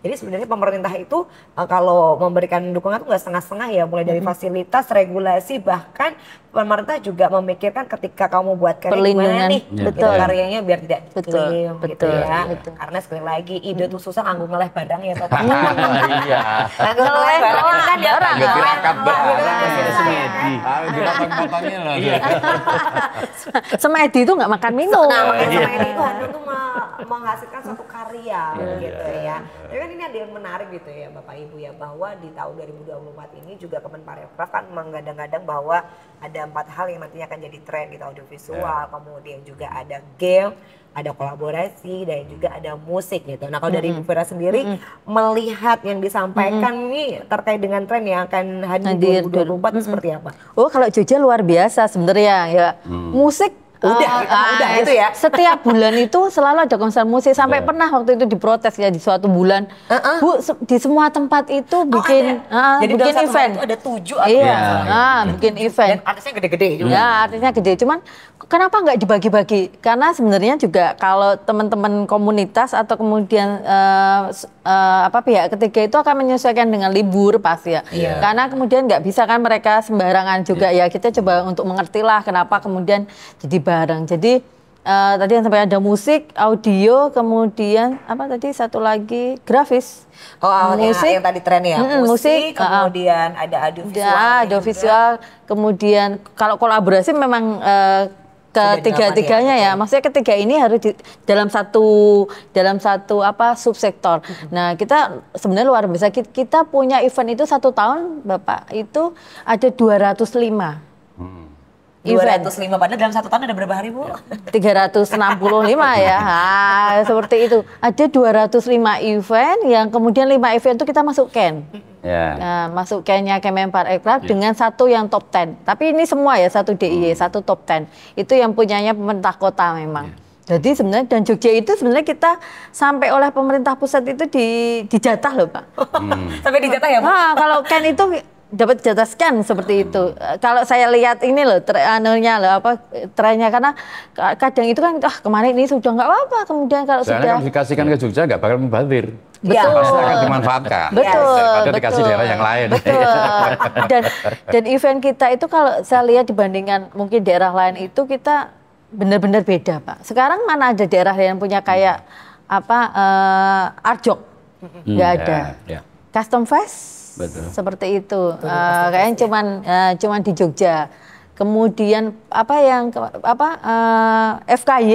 Speaker 3: jadi sebenarnya pemerintah itu uh, kalau memberikan dukungan itu nggak setengah-setengah ya, mulai dari fasilitas, regulasi, bahkan pemerintah juga memikirkan ketika kamu buat karya gimana nih, ya. betul gitu, karyanya biar tidak betul, gitu betul, gitu ya. Betul. Karena sekali lagi ide itu susah anggung ngeleh badang ya, Bapak.
Speaker 4: Iya.
Speaker 1: ngeleh orang, itu kan ya
Speaker 3: orang, Gerakan
Speaker 4: barang, semedi. Gerakan matanya loh. Iya.
Speaker 1: Semedi itu nggak makan minum. Nah, iya. semedi itu
Speaker 3: Hanum tuh menghasilkan satu karya iya, gitu ya. Tapi kan kan ini ada yang menarik gitu ya Bapak Ibu ya bahwa di tahun 2024 ini juga Kemenparekraf kan menggadang-gadang bahwa ada empat hal yang nantinya akan jadi tren gitu audiovisual, yeah. kemudian juga ada game, ada kolaborasi dan juga hmm. ada musik gitu. Nah kalau dari hmm. Ibu Vera sendiri mm -hmm.
Speaker 1: melihat
Speaker 3: yang disampaikan mm -hmm. ini terkait dengan tren yang akan hadir, di 2024 mm -hmm. seperti apa?
Speaker 1: Oh kalau Jogja luar biasa sebenarnya ya. Mm. Musik udah oh, udah nah, gitu ya setiap bulan itu selalu ada konser musik sampai yeah. pernah waktu itu diprotes ya di suatu bulan uh -uh. bu se di semua tempat itu oh, bikin oh, ada. uh, Jadi bikin event itu ada tujuh atau iya yeah. uh, iya. bikin event dan artisnya gede-gede juga ya artisnya gede cuman kenapa nggak dibagi-bagi karena sebenarnya juga kalau teman-teman komunitas atau kemudian uh, uh, apa pihak ketiga itu akan menyesuaikan dengan libur pasti ya yeah. karena kemudian nggak bisa kan mereka sembarangan juga yeah. ya kita coba untuk mengertilah kenapa kemudian jadi bareng. Jadi uh, tadi yang sampai ada musik, audio, kemudian apa tadi satu lagi grafis. Oh, oh musik yang, yang tadi tren ya. Mm, musik, musik, ah, ah. kemudian uh, ada visual Ya, visual kemudian kalau kolaborasi memang uh, ketiga-tiganya ya, ya. Maksudnya ketiga ini harus di, dalam satu dalam satu apa subsektor. Mm -hmm. Nah, kita sebenarnya luar biasa kita punya event itu satu tahun Bapak itu ada 205 205 padahal dalam
Speaker 3: satu tahun ada berapa hari Bu?
Speaker 1: 365 ya. Ha, ah, seperti itu. Ada 205 event yang kemudian 5 event itu kita masuk Ken. Yeah. Nah, masuk Kennya Kemenpar Ekrab yeah. dengan satu yang top 10. Tapi ini semua ya satu DIY, hmm. satu top 10. Itu yang punyanya pemerintah kota memang. Yeah. Jadi sebenarnya dan Jogja itu sebenarnya kita sampai oleh pemerintah pusat itu di dijatah loh pak. Hmm. sampai dijatah ya pak? Nah, kalau Ken itu dapat jatah scan seperti itu. Hmm. Kalau saya lihat ini loh, tre, anunya loh apa trennya karena kadang itu kan ah kemarin ini sudah nggak apa-apa, kemudian kalau Soalnya sudah kan
Speaker 2: dikasihkan ke Jogja nggak bakal membalir.
Speaker 1: Betul. Pasti akan
Speaker 2: dimanfaatkan. Betul. Daripada betul. dikasih daerah yang lain. Betul. dan dan
Speaker 1: event kita itu kalau saya lihat dibandingkan mungkin daerah lain itu kita benar-benar beda, Pak. Sekarang mana ada daerah yang punya hmm. kayak apa uh, Arjok? Hmm. Nggak hmm. ada. Yeah, yeah. Custom Fest Betul. Seperti itu. Betul, uh, eh, kayaknya cuman uh, cuman di Jogja. Kemudian apa yang apa uh, eh, FKY?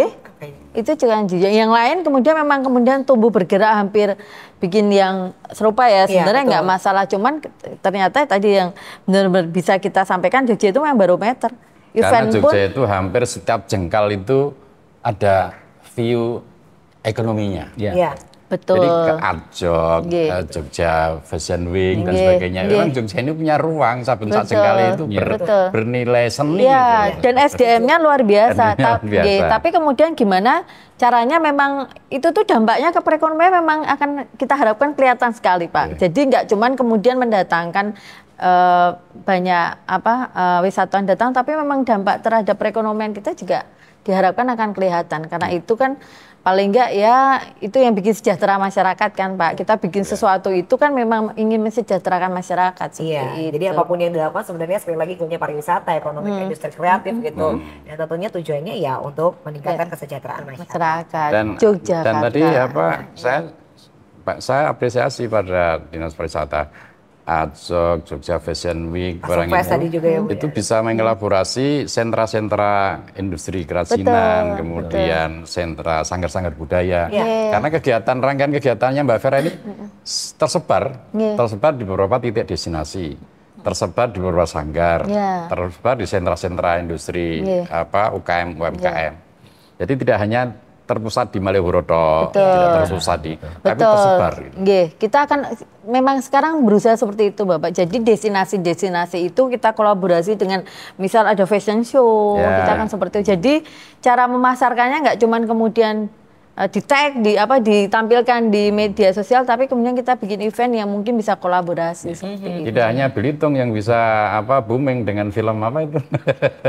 Speaker 1: itu juga yang lain kemudian memang kemudian tumbuh bergerak hampir bikin yang serupa ya iya, sebenarnya nggak ya, masalah cuman ternyata tadi yang benar-benar bisa kita sampaikan Jogja itu memang barometer event karena Jogja pun,
Speaker 2: itu hampir setiap jengkal itu ada view ekonominya ya. ya Betul. Jadi ke Jog, yeah. Gitu. Jogja Fashion Week yeah. dan gitu. sebagainya. Yeah. Memang gitu. Jogja ini punya ruang saben saat sekali itu ber, yeah. bernilai seni. Yeah.
Speaker 1: Dan SDM-nya luar biasa. Ta biasa. Yeah. Tapi kemudian gimana caranya memang itu tuh dampaknya ke perekonomian memang akan kita harapkan kelihatan sekali Pak. Yeah. Jadi nggak cuman kemudian mendatangkan uh, banyak apa uh, wisatawan datang tapi memang dampak terhadap perekonomian kita juga diharapkan akan kelihatan karena iya. itu kan paling enggak ya itu yang bikin sejahtera masyarakat kan Pak. Kita iya. bikin sesuatu itu kan memang ingin mensejahterakan masyarakat. Iya. Ya. Jadi apapun yang dilakukan sebenarnya sekali lagi punya pariwisata, ekonomi, hmm. industri kreatif hmm. gitu. Hmm. Dan
Speaker 3: tentunya tujuannya ya untuk meningkatkan ya. kesejahteraan masyarakat. Dan, Jogja. Dan kan tadi ya Pak,
Speaker 2: saya Pak, saya apresiasi pada dinas pariwisata Ajok, Jogja Fashion Week, Asok barang itu, tadi juga ya, Bu, itu ya? bisa mengelaborasi sentra-sentra industri kerajinan, betul, kemudian betul. sentra sanggar-sanggar budaya. Yeah. Iya. Karena kegiatan rangkaian kegiatannya Mbak Vera ini tersebar, yeah. tersebar di beberapa titik destinasi, tersebar di beberapa sanggar, yeah. tersebar di sentra-sentra industri yeah. apa UKM, UMKM. Yeah. Jadi tidak hanya terpusat di Malioboro tidak terpusat di Betul. tapi tersebar
Speaker 1: gitu. kita akan memang sekarang berusaha seperti itu Bapak. Jadi destinasi-destinasi itu kita kolaborasi dengan misal ada fashion show, yeah. kita akan seperti itu. Jadi cara memasarkannya nggak cuman kemudian uh, di tag di apa ditampilkan di media sosial tapi kemudian kita bikin event yang mungkin bisa kolaborasi mm-hmm.
Speaker 2: tidak hanya Belitung yang bisa apa booming dengan film apa itu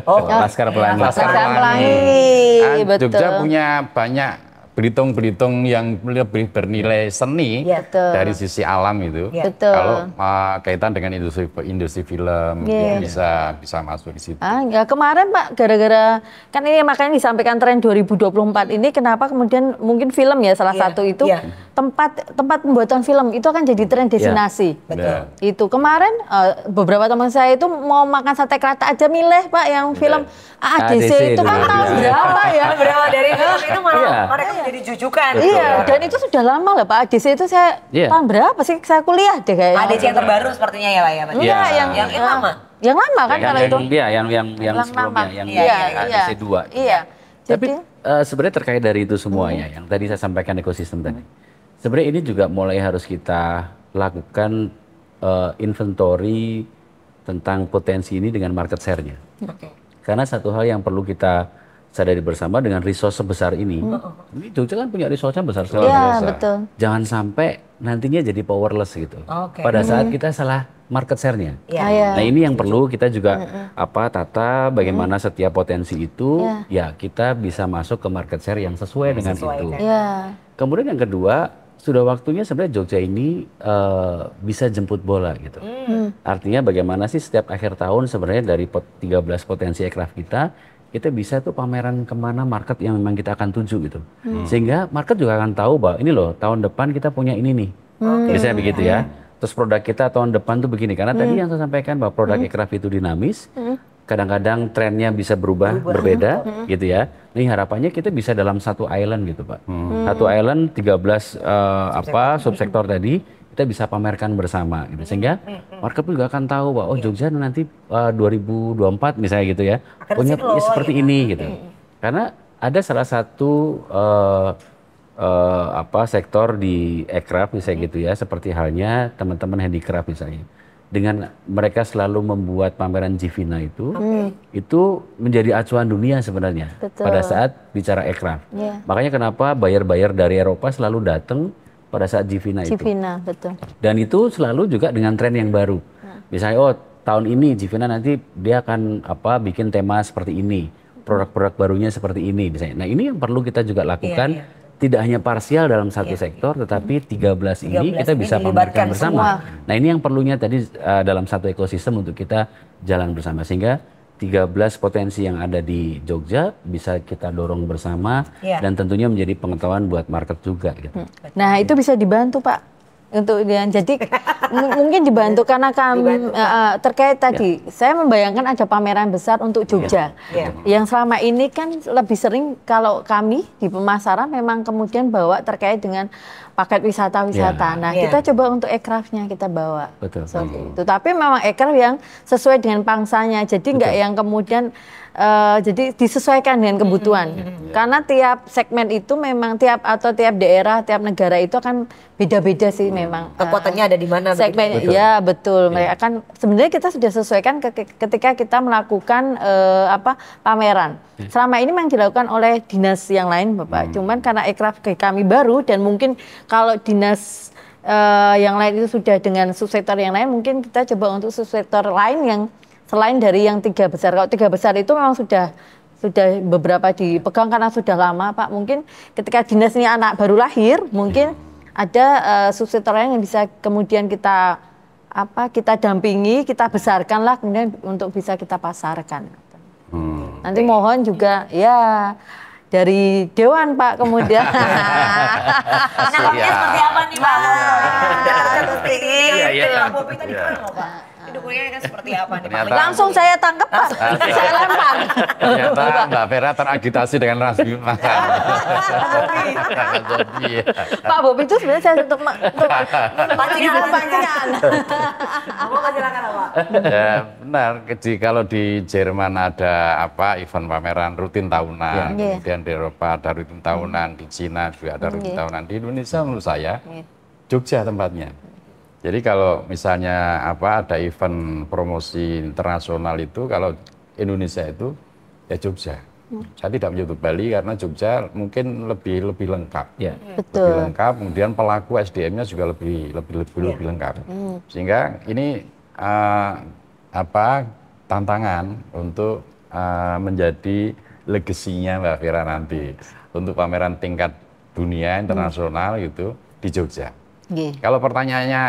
Speaker 2: oh, oh. Laskar Pelangi Laskar Pelangi, Pelangi.
Speaker 1: Jogja punya
Speaker 2: banyak belitung-belitung yang lebih bernilai seni ya, dari sisi alam itu. Ya. Kalau uh, kaitan dengan industri industri film yeah. Ya bisa bisa masuk di situ.
Speaker 1: Ah, ya. kemarin Pak gara-gara kan ini makanya disampaikan tren 2024 ini kenapa kemudian mungkin film ya salah yeah. satu itu yeah. tempat tempat pembuatan film itu akan jadi tren iya. destinasi. Yeah. Betul. Yeah. Itu kemarin uh, beberapa teman saya itu mau makan sate kerata aja milih Pak yang film yeah. ADC, ADC itu kan tahun berapa ya? Berapa dari film itu malah yeah.
Speaker 3: mereka Iya. jadi jujukan. Iya, iya, dan
Speaker 1: itu sudah lama lah Pak ADC itu saya yeah. tahun berapa sih saya kuliah deh kayaknya. ADC yang terbaru
Speaker 3: sepertinya ya Pak ya. Iya,
Speaker 4: yeah. yang, yang,
Speaker 1: itu lama. Eh, yang lama kan yang, kalau yang, itu.
Speaker 4: Iya, yang yang yang, yang sebelumnya lama. yang iya, iya, ADC 2.
Speaker 1: Iya. Tapi
Speaker 4: uh, sebenarnya terkait dari itu semuanya hmm. yang tadi saya sampaikan ekosistem hmm. tadi. Sebenarnya ini juga mulai harus kita lakukan uh, inventory tentang potensi ini dengan market share-nya. Okay. Karena satu hal yang perlu kita sadari bersama dengan resource sebesar ini. Hmm. Jogja gitu, kan punya resource besar sekali. Ya, Jangan sampai nantinya jadi powerless gitu.
Speaker 5: Okay. Pada hmm. saat kita
Speaker 4: salah market share-nya. Ya. ya. Nah, ini yang perlu kita juga hmm. apa tata bagaimana hmm. setiap potensi itu ya. ya kita bisa masuk ke market share yang sesuai dengan sesuai, itu. Ya. Kemudian yang kedua, sudah waktunya sebenarnya Jogja ini uh, bisa jemput bola gitu. Mm. Hmm. Artinya bagaimana sih setiap akhir tahun sebenarnya dari pot 13 potensi aircraft kita kita bisa tuh pameran kemana market yang memang kita akan tuju gitu. Hmm. Sehingga market juga akan tahu bahwa ini loh tahun depan kita punya ini nih.
Speaker 5: Okay. Hmm. Biasanya begitu ya.
Speaker 4: Terus produk kita tahun depan tuh begini. Karena hmm. tadi yang saya sampaikan bahwa produk hmm. aircraft itu dinamis. kadang hmm. Kadang-kadang trennya bisa berubah, berubah. berbeda hmm. hmm. gitu ya. Ini harapannya kita bisa dalam satu island gitu Pak. Hmm. Satu island 13 uh, eh, subsektor. apa subsektor tadi kita bisa pamerkan bersama gitu. Hmm, Sehingga market hmm, hmm. pun juga akan tahu bahwa oh iya. Jogja nanti eh, uh, 2024 misalnya gitu ya punya loh, seperti ya. ini gitu. Karena ada salah satu uh, uh, apa sektor di aircraft misalnya gitu ya seperti halnya teman-teman handicraft misalnya dengan mereka selalu membuat pameran Jivina itu, okay. itu menjadi acuan dunia sebenarnya Betul. pada saat bicara aircraft. Yeah. Makanya kenapa bayar-bayar dari Eropa selalu datang pada saat Jivina itu.
Speaker 1: Jivina, betul.
Speaker 4: Dan itu selalu juga dengan tren yang baru. Hmm. Misalnya, oh tahun ini Jivina nanti dia akan apa bikin tema seperti ini, produk-produk barunya seperti ini misalnya. Nah ini yang perlu kita juga lakukan. iya, iya. tidak hanya parsial dalam satu iya, sektor, tetapi 13 hmm. ini kita bisa pamerkan bersama. Semua. Nah ini yang perlunya tadi uh, dalam satu ekosistem untuk kita jalan bersama sehingga 13 potensi yang ada di Jogja bisa kita dorong bersama ya. dan tentunya menjadi pengetahuan buat market juga gitu.
Speaker 1: Hmm. Nah, itu bisa dibantu, Pak untuk ya, jadi mungkin dibantu iya. karena kami dibantu. Uh, terkait iya. tadi ya. saya membayangkan ada pameran besar untuk iya. Jogja ya. Ya. yang selama ini kan lebih sering kalau kami di pemasaran memang kemudian bawa terkait dengan paket wisata-wisata. Yeah. Nah, yeah. kita coba untuk aircraftnya kita bawa. Betul. So, mm. itu. Tapi memang aircraft yang sesuai dengan pangsanya. Jadi nggak yang kemudian uh, jadi disesuaikan dengan kebutuhan. Mm -hmm. Karena tiap segmen itu memang tiap atau tiap daerah, tiap negara itu akan beda-beda sih hmm. memang. Eh,
Speaker 3: Kekuatannya uh, ada di mana? Segmen iya, betul. ya
Speaker 1: betul. Iya. Mereka akan kan sebenarnya kita sudah sesuaikan ke, ketika kita melakukan uh, apa pameran. Yeah. Selama ini memang dilakukan oleh dinas yang lain, Bapak. Hmm. Cuman karena aircraft kami baru dan mungkin kalau dinas uh, yang lain itu sudah dengan subsektor yang lain, mungkin kita coba untuk subsektor lain yang selain dari yang tiga besar. Kalau tiga besar itu memang sudah sudah beberapa dipegang karena sudah lama, Pak. Mungkin ketika dinas ini anak baru lahir, mungkin ada uh, subsektor lain yang bisa kemudian kita apa kita dampingi, kita besarkanlah kemudian untuk bisa kita pasarkan. Hmm. Nanti mohon juga ya dari dewan Pak kemudian.
Speaker 3: nah, iya. seperti apa nih Pak? Nah, nah, Pak Bobi tadi nah, nah, pak? kuliah kan seperti apa nih Pak?
Speaker 2: Langsung
Speaker 1: saya tangkap Pak, ah, saya
Speaker 2: lempar. Ternyata Mbak Vera teragitasi dengan Mas Bima. Pak
Speaker 1: Bobi itu sebenarnya saya untuk pancingan pancingan. Aku silakan apa?
Speaker 2: Ya benar, kalau di Jerman ada apa event pameran rutin tahunan, iya. kemudian di Eropa ada rutin tahunan, di Cina juga ada iya. rutin tahunan, di Indonesia menurut saya iya. Jogja tempatnya. Jadi kalau misalnya apa ada event promosi internasional itu kalau Indonesia itu ya Jogja. Hmm. Saya tidak menyebut Bali karena Jogja mungkin lebih lebih lengkap. Ya. Betul. Lebih lengkap, kemudian pelaku SDM-nya juga lebih lebih lebih, ya. lebih lengkap. Hmm. Sehingga ini uh, apa tantangan untuk uh, menjadi legasinya Mbak Fira nanti untuk pameran tingkat dunia hmm. internasional hmm. gitu di Jogja. Gih. Kalau pertanyaannya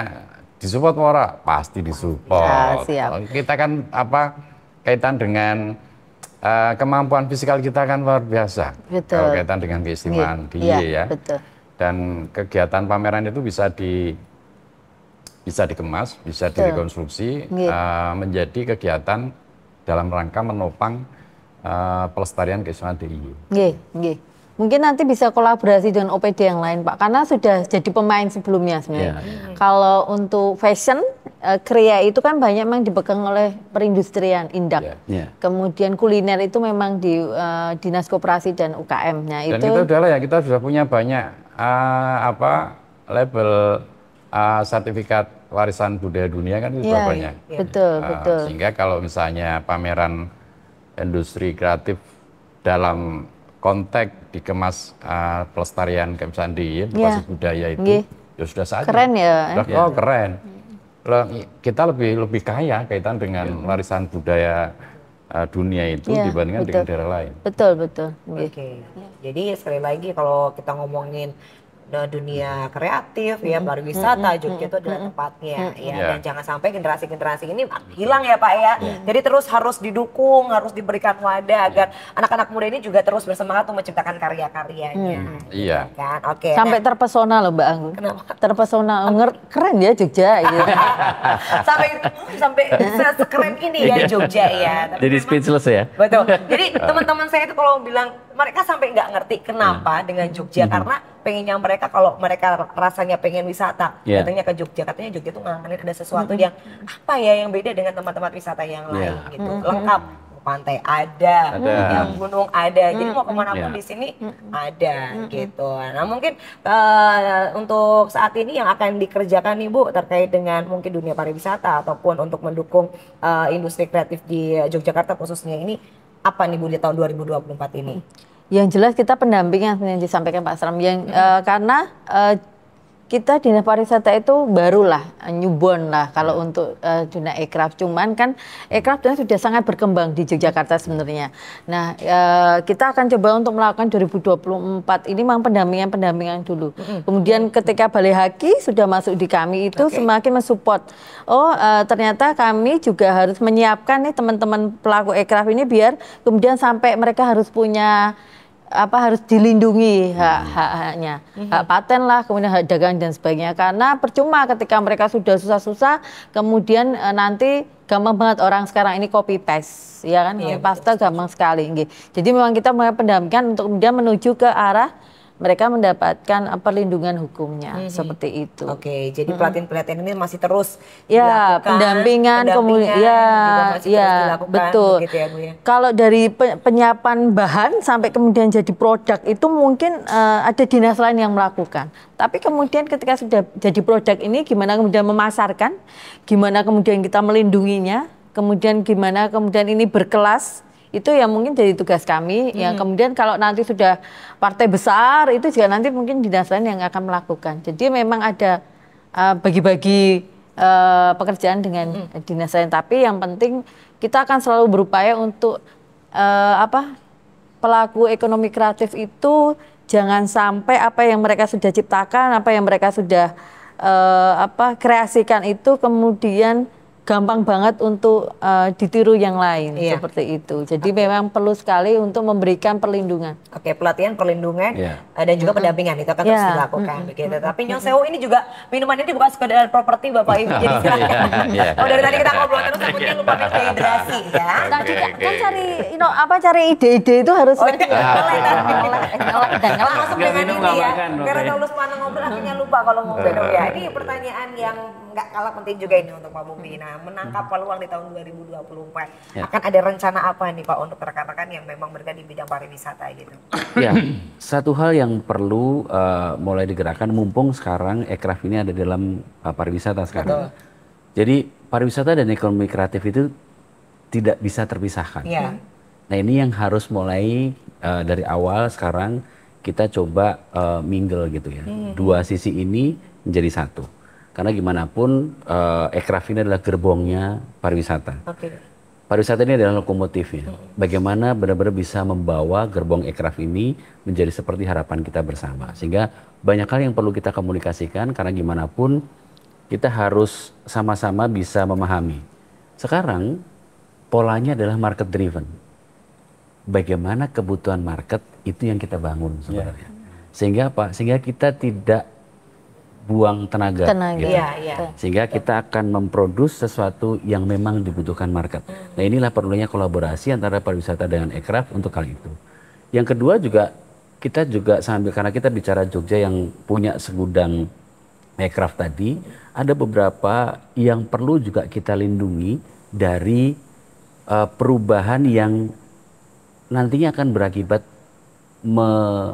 Speaker 2: disupport ora? Pasti disupport. Ya, oh, Kita kan apa kaitan dengan uh, kemampuan fisikal kita kan luar biasa. Betul. Kalau kaitan dengan keistimewaan dia ya, iya, iya ya. Betul. Dan kegiatan pameran itu bisa di bisa dikemas, bisa betul. direkonstruksi uh, menjadi kegiatan dalam rangka menopang uh, pelestarian keistimewaan DIY.
Speaker 1: Gih, gih. Mungkin nanti bisa kolaborasi dengan OPD yang lain, Pak, karena sudah jadi pemain sebelumnya sebenarnya. Yeah. Ya. Kalau untuk fashion, uh, kriya itu kan banyak memang dipegang oleh perindustrian Indak. Yeah. Yeah. Kemudian kuliner itu memang di uh, dinas koperasi dan UKM. Nah, dan itu, itu
Speaker 2: adalah ya kita sudah punya banyak uh, apa label uh, sertifikat warisan budaya dunia kan itu yeah, ya, banyak.
Speaker 1: Yeah. Betul, uh, betul.
Speaker 2: Sehingga kalau misalnya pameran industri kreatif dalam kontek dikemas uh, pelestarian Camp Sandi ya, yeah. budaya itu yeah. ya sudah saatnya. Keren ya. Sudah, eh? yeah. Oh keren. Loh, kita lebih lebih kaya kaitan dengan yeah. warisan budaya ah, dunia itu yeah, dibandingkan betul. dengan daerah lain.
Speaker 1: Betul
Speaker 3: betul. Iya. Oke. Okay. Jadi sekali lagi kalau kita ngomongin Eh, dunia kreatif ya pariwisata Jogja itu adalah tempatnya ya yeah. dan jangan sampai generasi-generasi ini hilang ya Pak ya. Iya. Jadi terus harus didukung, harus diberikan wadah iya. agar anak-anak muda ini juga terus bersemangat untuk menciptakan karya-karyanya. Mm. Iya, iya. Kan? Oke. sampai nah.
Speaker 1: terpesona loh Mbak Anggun. Kenapa? Terpesona keren ya Jogja gitu.
Speaker 4: sampai
Speaker 3: sampai sekeren ini ya Jogja ya.
Speaker 4: Jadi memang, speechless ya. Betul. Jadi
Speaker 3: teman-teman saya itu kalau bilang mereka sampai nggak ngerti kenapa yeah. Hmm. dengan Jogja mm -hmm. karena pengennya mereka kalau mereka rasanya pengen wisata yeah. datangnya ke Jogja katanya Jogja tuh ngangenin ada sesuatu mm -hmm. yang apa ya yang beda dengan tempat-tempat wisata yang lain yeah. gitu mm -hmm. lengkap hmm. pantai ada, ada. Ya, gunung ada. Hmm. Jadi mau kemana pun yeah. di sini ada hmm. ada hmm. gitu. Nah mungkin uh, untuk saat ini yang akan dikerjakan ibu terkait dengan mungkin dunia pariwisata ataupun untuk mendukung uh, industri kreatif di Yogyakarta khususnya ini apa nih Bu di tahun 2024
Speaker 1: ini? Yang jelas kita pendampingan yang disampaikan Pak Sram yang hmm. uh, karena uh, kita dinas pariwisata itu barulah eh, newborn lah kalau hmm. untuk uh, eh, dunia aircraft cuman kan aircraft sudah sangat berkembang di Yogyakarta sebenarnya. Nah, uh, kita akan coba untuk melakukan 2024 ini memang pendampingan-pendampingan dulu. Hmm. Kemudian ketika Balai Haki sudah masuk di kami itu okay. semakin mensupport. Oh, uh, ternyata kami juga harus menyiapkan nih teman-teman pelaku aircraft ini biar kemudian sampai mereka harus punya apa harus dilindungi hmm. hak-haknya -hak mhm. hak paten lah kemudian hak dagang dan sebagainya karena percuma ketika mereka sudah susah-susah kemudian e, nanti gampang banget orang sekarang ini copy paste ya kan yeah, iya, pasta gampang sekali gitu. jadi memang kita mulai pendampingan untuk kemudian menuju ke arah mereka mendapatkan eh, perlindungan hukumnya hmm. seperti itu. Oke, jadi mm-hmm. pelatihan-pelatihan ini masih terus ya dilakukan, pendampingan, ya ya betul. ya, Bu, ya. Kalau dari penyiapan bahan sampai kemudian jadi produk itu mungkin uh, ada dinas lain yang melakukan. Tapi kemudian ketika sudah jadi produk ini gimana kemudian memasarkan, gimana kemudian kita melindunginya, kemudian gimana kemudian ini berkelas itu yang mungkin jadi tugas kami hmm. Ya, yang kemudian kalau nanti sudah partai besar itu juga nanti mungkin dinas lain yang akan melakukan jadi memang ada eh, bagi-bagi uh, uh, pekerjaan dengan hmm. dinas lain tapi yang penting kita akan selalu berupaya untuk uh, apa pelaku ekonomi kreatif itu jangan sampai apa yang mereka sudah ciptakan apa yang mereka sudah uh, apa kreasikan itu kemudian gampang banget untuk uh, ditiru yang lain iya. seperti itu. Jadi okay. memang perlu sekali untuk memberikan perlindungan. Oke, okay, pelatihan perlindungan yeah. Iya. dan juga pendampingan itu akan yeah. terus dilakukan mm
Speaker 3: -hmm. begitu. Tapi Nyosewo ini juga minumannya bukan sekedar properti Bapak Ibu iya, jadi silakan.
Speaker 5: yeah. oh, dari tadi kita ngobrol terus takutnya lupa dehidrasi ya. Nah, okay, kan
Speaker 1: cari you know, apa cari ide-ide itu harus oh, ngelek
Speaker 3: dan ngelek langsung dengan ini ya. Karena kalau Lusmana ngobrol akhirnya lupa kalau mau minum eh. ya. Ini pertanyaan yang nggak kalah penting juga ini untuk Pak Bumi. Nah, menangkap hmm. peluang di tahun 2024. Ya. Akan ada rencana apa nih Pak untuk rekan-rekan yang memang bergerak di bidang pariwisata gitu?
Speaker 4: Ya, satu hal yang perlu uh, mulai digerakkan mumpung sekarang ekraf ini ada dalam uh, pariwisata sekarang. Betul. Jadi pariwisata dan ekonomi kreatif itu tidak bisa terpisahkan. Ya. Nah ini yang harus mulai uh, dari awal sekarang kita coba uh, mingle gitu ya. Hmm. Dua sisi ini menjadi satu. Karena gimana pun uh, eh, ekraf ini adalah gerbongnya pariwisata. Okay. Pariwisata ini adalah lokomotifnya. Bagaimana benar-benar bisa membawa gerbong ekraf ini menjadi seperti harapan kita bersama. Sehingga banyak hal yang perlu kita komunikasikan karena gimana pun kita harus sama-sama bisa memahami. Sekarang polanya adalah market driven. Bagaimana kebutuhan market itu yang kita bangun sebenarnya. Yeah. Sehingga apa? Sehingga kita tidak buang tenaga, tenaga. Gitu. Ya, ya. sehingga kita akan memproduksi sesuatu yang memang dibutuhkan market. Hmm. Nah inilah perlunya kolaborasi antara pariwisata dengan aircraft untuk hal itu. Yang kedua juga kita juga sambil karena kita bicara Jogja yang punya segudang aircraft tadi, ada beberapa yang perlu juga kita lindungi dari uh, perubahan yang nantinya akan berakibat me,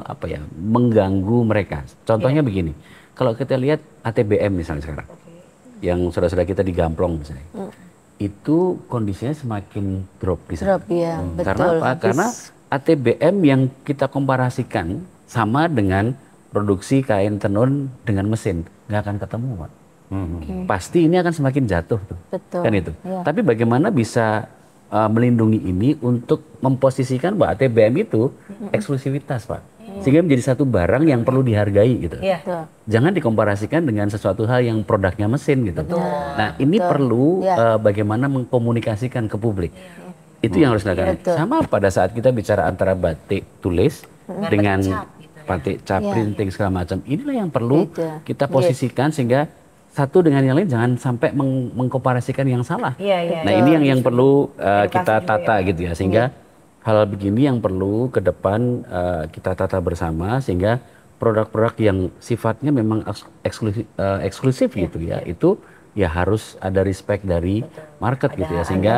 Speaker 4: apa ya mengganggu mereka. Contohnya yeah. begini, kalau kita lihat ATBM misalnya sekarang, okay. yang saudara-saudara kita digamplong misalnya, mm. itu kondisinya semakin drop di sana. Drop ya, hmm. betul. Karena apa? Karena ATBM yang kita komparasikan sama dengan produksi kain tenun dengan mesin nggak akan ketemu, Pak. Okay. Pasti ini akan semakin jatuh tuh. Betul. Kan itu. Ya. Tapi bagaimana bisa uh, melindungi ini untuk memposisikan bahwa ATBM itu eksklusivitas pak iya. sehingga menjadi satu barang yang perlu dihargai gitu. Ya. Jangan dikomparasikan dengan sesuatu hal yang produknya mesin gitu. Betul.
Speaker 5: Nah ini Betul. perlu ya. uh,
Speaker 4: bagaimana mengkomunikasikan ke publik. Ya. Itu yang harus dilakukan. Ya, Sama pada saat kita bicara antara batik tulis dengan batik cap, gitu, ya. batik cap ya. printing segala macam. Inilah yang perlu ya. kita iya. posisikan ya. sehingga satu dengan yang lain jangan sampai meng mengkomparasikan yang salah. Ya, ya, nah ya. ini yang yang iya. perlu uh, kita gitu ya. tata ya. gitu ya sehingga ya. hal begini yang perlu ke depan uh, kita tata bersama sehingga produk-produk yang sifatnya memang eh, eksklusif, uh, eksklusif ya, gitu ya, ya itu ya harus ada respect dari Betul. market ada, gitu ya sehingga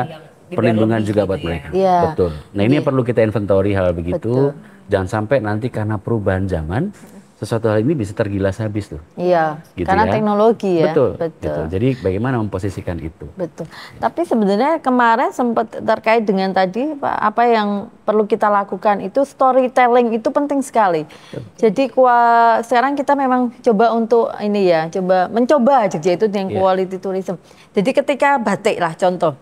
Speaker 4: perlindungan juga gitu buat ya. mereka. Ya. Betul. Nah ini ya. yang perlu kita inventory hal begitu. Betul. Jangan sampai nanti karena perubahan zaman sesuatu hal ini bisa tergilas habis tuh.
Speaker 1: Iya, gitu karena ya. teknologi ya. Betul, betul. Gitu.
Speaker 4: Jadi bagaimana memposisikan itu.
Speaker 1: Betul. Ya. Tapi sebenarnya kemarin sempat terkait dengan tadi Pak, apa yang perlu kita lakukan itu storytelling itu penting sekali. Betul. Jadi kua, sekarang kita memang coba untuk ini ya, coba mencoba aja itu dengan iya. yeah. quality tourism. Jadi ketika batik lah contoh.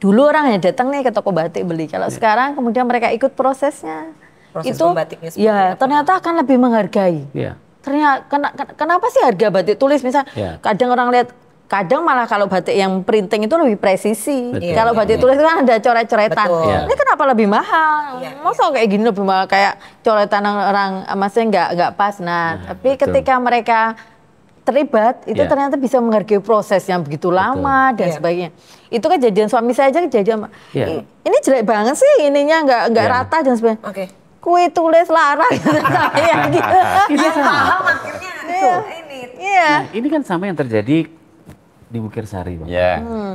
Speaker 1: Dulu orang hanya datang nih ke toko batik beli. Kalau yeah. sekarang kemudian mereka ikut prosesnya Proses itu ya apa? ternyata akan lebih menghargai. Ya. Ternyata ken, ken, kenapa sih harga batik tulis misalnya ya. kadang orang lihat kadang malah kalau batik yang printing itu lebih presisi. Betul. Kalau iya. batik tulis itu kan ada coret-coretan. Ya. Ini kenapa lebih mahal? Ya. Masa kayak gini lebih mahal kayak coretan orang eh, masih nggak nggak pas. Nah, ya, tapi betul. ketika mereka terlibat itu ya. ternyata bisa menghargai proses yang begitu lama dan ya. sebagainya. Itu kejadian suami saya aja kejadian. Ya. Ini jelek banget sih ininya nggak nggak ya. rata dan sebagainya. Okay kue tulis larang
Speaker 4: saya
Speaker 5: gitu. Iya
Speaker 1: akhirnya iya. iya. Ini. Iya. Nah,
Speaker 4: ini kan sama yang terjadi di Bukir Sari, Bang. Yeah. Hmm.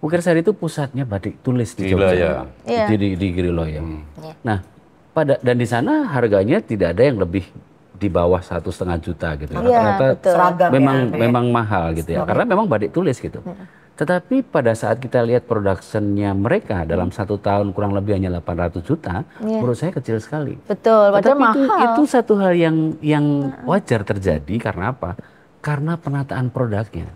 Speaker 4: Bukir Sari itu pusatnya batik tulis di Jogja, ya. Iya. di, di, di ya. Hmm. Yeah. Nah, pada dan di sana harganya tidak ada yang lebih di bawah satu setengah juta gitu. Ya, iya, Ternyata ya, memang ya. memang mahal gitu ya, karena memang badik tulis gitu. Tetapi pada saat kita lihat productionnya mereka dalam satu tahun kurang lebih hanya 800 juta, yeah. menurut saya kecil sekali.
Speaker 1: Betul, Tetapi mahal. Itu, itu
Speaker 4: satu hal yang yang wajar terjadi karena apa? Karena penataan produknya.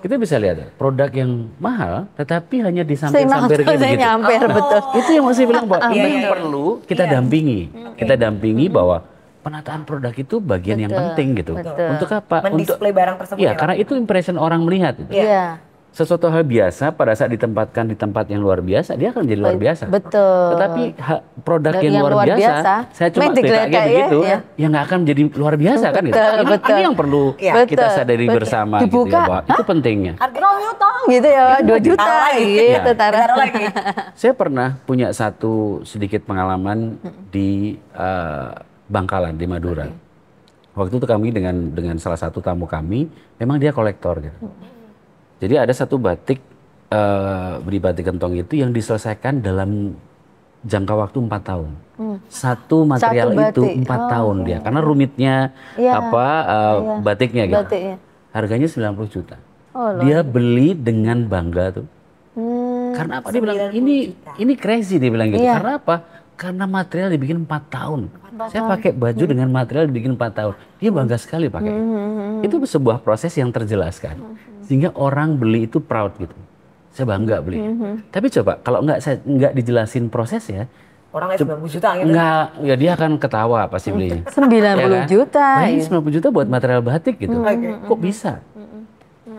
Speaker 4: Kita bisa lihat produk yang mahal, tetapi hanya samping-samping gitu. Nyampir, oh. betul. Itu yang masih bilang bahwa ah, ini yang perlu kita yeah. dampingi. Okay. Hmm. Kita dampingi hmm. bahwa penataan produk itu bagian betul, yang penting gitu. Betul. Untuk apa? Mendisplay Untuk, barang tersebut. Iya, ya, karena itu impression orang melihat. Gitu. Yeah sesuatu hal biasa pada saat ditempatkan di tempat yang luar biasa dia akan jadi luar biasa. Betul. Tetapi produk yang, yang luar, luar biasa, biasa saya cuma cerita kayak begitu ya, yang ya nggak akan menjadi luar biasa betul, kan gitu. Betul, ini, betul. ini yang perlu ya. kita sadari betul. bersama gitu Dibuka, gitu ya, Pak. Itu pentingnya.
Speaker 1: Harga utang gitu ya, dua juta gitu, ya, ah, gitu ya. taruh lagi.
Speaker 4: Saya pernah punya satu sedikit pengalaman di uh, Bangkalan di Madura. Okay. Waktu itu kami dengan dengan salah satu tamu kami, memang dia kolektor gitu. Hmm jadi ada satu batik uh, beri batik kentong itu yang diselesaikan dalam jangka waktu empat tahun. Hmm. Satu material Satu itu empat oh, tahun okay. dia, karena rumitnya ya, apa uh, ya. batiknya gitu. Batiknya. Harganya 90 juta. Oh, dia beli dengan bangga tuh. Hmm, karena apa dia bilang ini juta. ini crazy dia bilang gitu. Ya. Karena apa? Karena material dibikin empat tahun. 4 Saya pakai baju hmm. dengan material dibikin empat tahun. Dia bangga sekali pakai. Hmm. hmm, hmm, hmm. Itu sebuah proses yang terjelaskan. Hmm sehingga orang beli itu proud gitu saya bangga beli mm -hmm. tapi coba kalau nggak saya nggak dijelasin prosesnya
Speaker 3: orang 90 juta gitu. Enggak,
Speaker 4: ya dia akan ketawa pasti belinya. 90 ya kan? juta. Nah, ini 90 iya. juta buat material batik gitu. Mm -hmm. Kok bisa?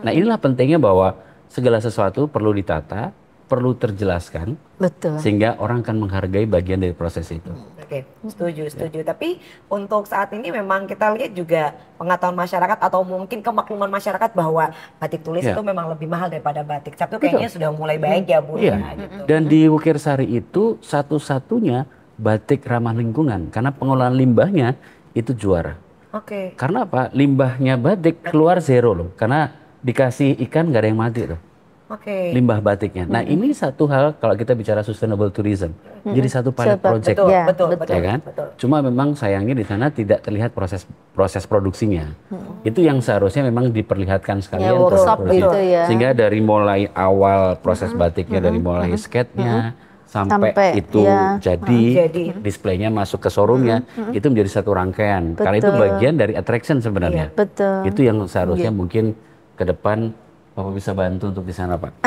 Speaker 4: Nah, inilah pentingnya bahwa segala sesuatu perlu ditata, perlu terjelaskan. Betul. Sehingga orang akan menghargai bagian dari proses itu.
Speaker 3: Oke, okay. setuju, ya. setuju. Yeah. Tapi untuk saat ini memang kita lihat juga pengetahuan masyarakat atau mungkin kemakluman masyarakat bahwa batik tulis yeah. itu memang lebih mahal daripada batik tapi kayaknya sudah mulai baik ya Bu. Iya. Ya, gitu.
Speaker 4: Dan di Wukir Sari itu satu-satunya batik ramah lingkungan karena pengolahan limbahnya itu juara. Oke. Okay. Karena apa? Limbahnya batik keluar zero loh. Karena dikasih ikan nggak ada yang mati loh
Speaker 3: okay. limbah
Speaker 4: batiknya. Nah hmm. ini satu hal kalau kita bicara sustainable tourism, hmm. jadi satu pilot betul, project, betul, ya, betul, betul, ya kan? Betul. Cuma memang sayangnya di sana tidak terlihat proses proses produksinya. Hmm. Itu yang seharusnya memang diperlihatkan sekalian ya, untuk gitu ya. Sehingga dari mulai awal proses hmm. batiknya, hmm. dari mulai hmm. sketnya. Hmm. Sampai, sampai itu ya. jadi, jadi displaynya masuk ke showroomnya hmm. hmm. itu menjadi satu rangkaian betul. karena itu bagian dari attraction sebenarnya ya,
Speaker 1: betul. itu yang
Speaker 4: seharusnya ya. mungkin ke depan Bapak bisa bantu untuk di sana, Pak.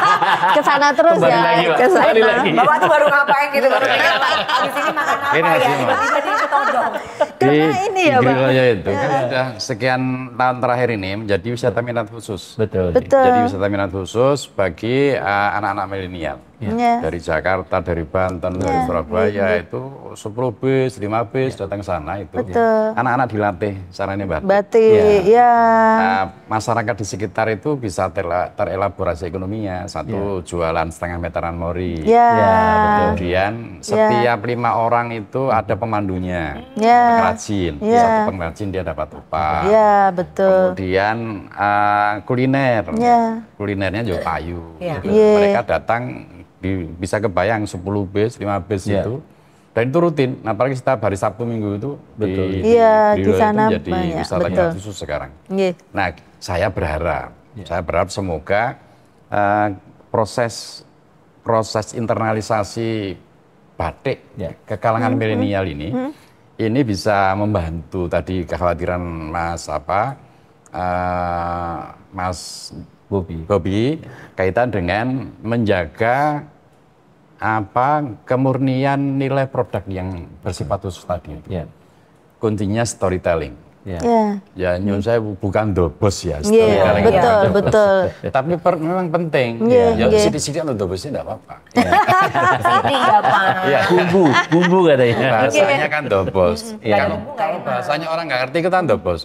Speaker 5: ke sana
Speaker 1: terus Kembali ya. Lagi, ke sana. Kembali lagi. Bapak tuh baru ngapain gitu, baru ternyata habis ini makan
Speaker 2: apa ya? ini ya? jadi tiba
Speaker 5: di, ketodong. Karena ini ya, Pak. itu. Iya.
Speaker 2: Kan sudah sekian tahun terakhir ini menjadi wisata minat khusus. Betul. Betul. Jadi wisata minat khusus bagi eh, anak-anak uh, milenial. Yeah. Iya. Dari Jakarta, dari Banten, yeah. dari Surabaya yeah. Iya. itu 10 bis, 5 bis yeah. datang ke sana itu. Anak-anak dilatih caranya batik. Batik, ya.
Speaker 3: Yeah. Nah,
Speaker 2: masyarakat di sekitar itu bisa terelaborasi terelaborasi ekonominya. Satu yeah. jualan setengah meteran mori. Yeah. Iya. Yeah, Kemudian setiap yeah. lima orang itu ada pemandunya. Yeah. Pengrajin. Yeah. Satu pengrajin dia dapat upah.
Speaker 1: Ya betul.
Speaker 2: Kemudian uh, kuliner. Yeah. Kulinernya juga kayu. Yeah. Gitu. Mereka datang di, bisa kebayang 10 bis, 5 bis yeah. itu. Dan itu rutin, nah, apalagi setiap hari Sabtu Minggu itu betul. di, yeah, di, di, di sana itu menjadi banyak. wisata betul. khusus sekarang. Yeah. Nah, saya berharap, yeah. saya berharap semoga uh, proses proses internalisasi batik yeah. ke kalangan mm -hmm. milenial ini mm -hmm. ini bisa membantu tadi kekhawatiran Mas apa uh, Mas Bobi. Bobi kaitan dengan menjaga apa kemurnian nilai produk yang bersifat khusus tadi. Yeah. Kuncinya storytelling. Ya. ya, ya nyun saya bukan dobes ya. Yeah, ya, betul, ya. betul. Tapi per, memang penting. Yeah, ya, yeah. Ya. sidik-sidik kalau dobesnya enggak apa-apa. Sidik enggak apa-apa. Ya, bumbu, bumbu katanya. Bahasanya kan Yeah. Kalau, kalau bahasanya orang nggak ngerti itu kan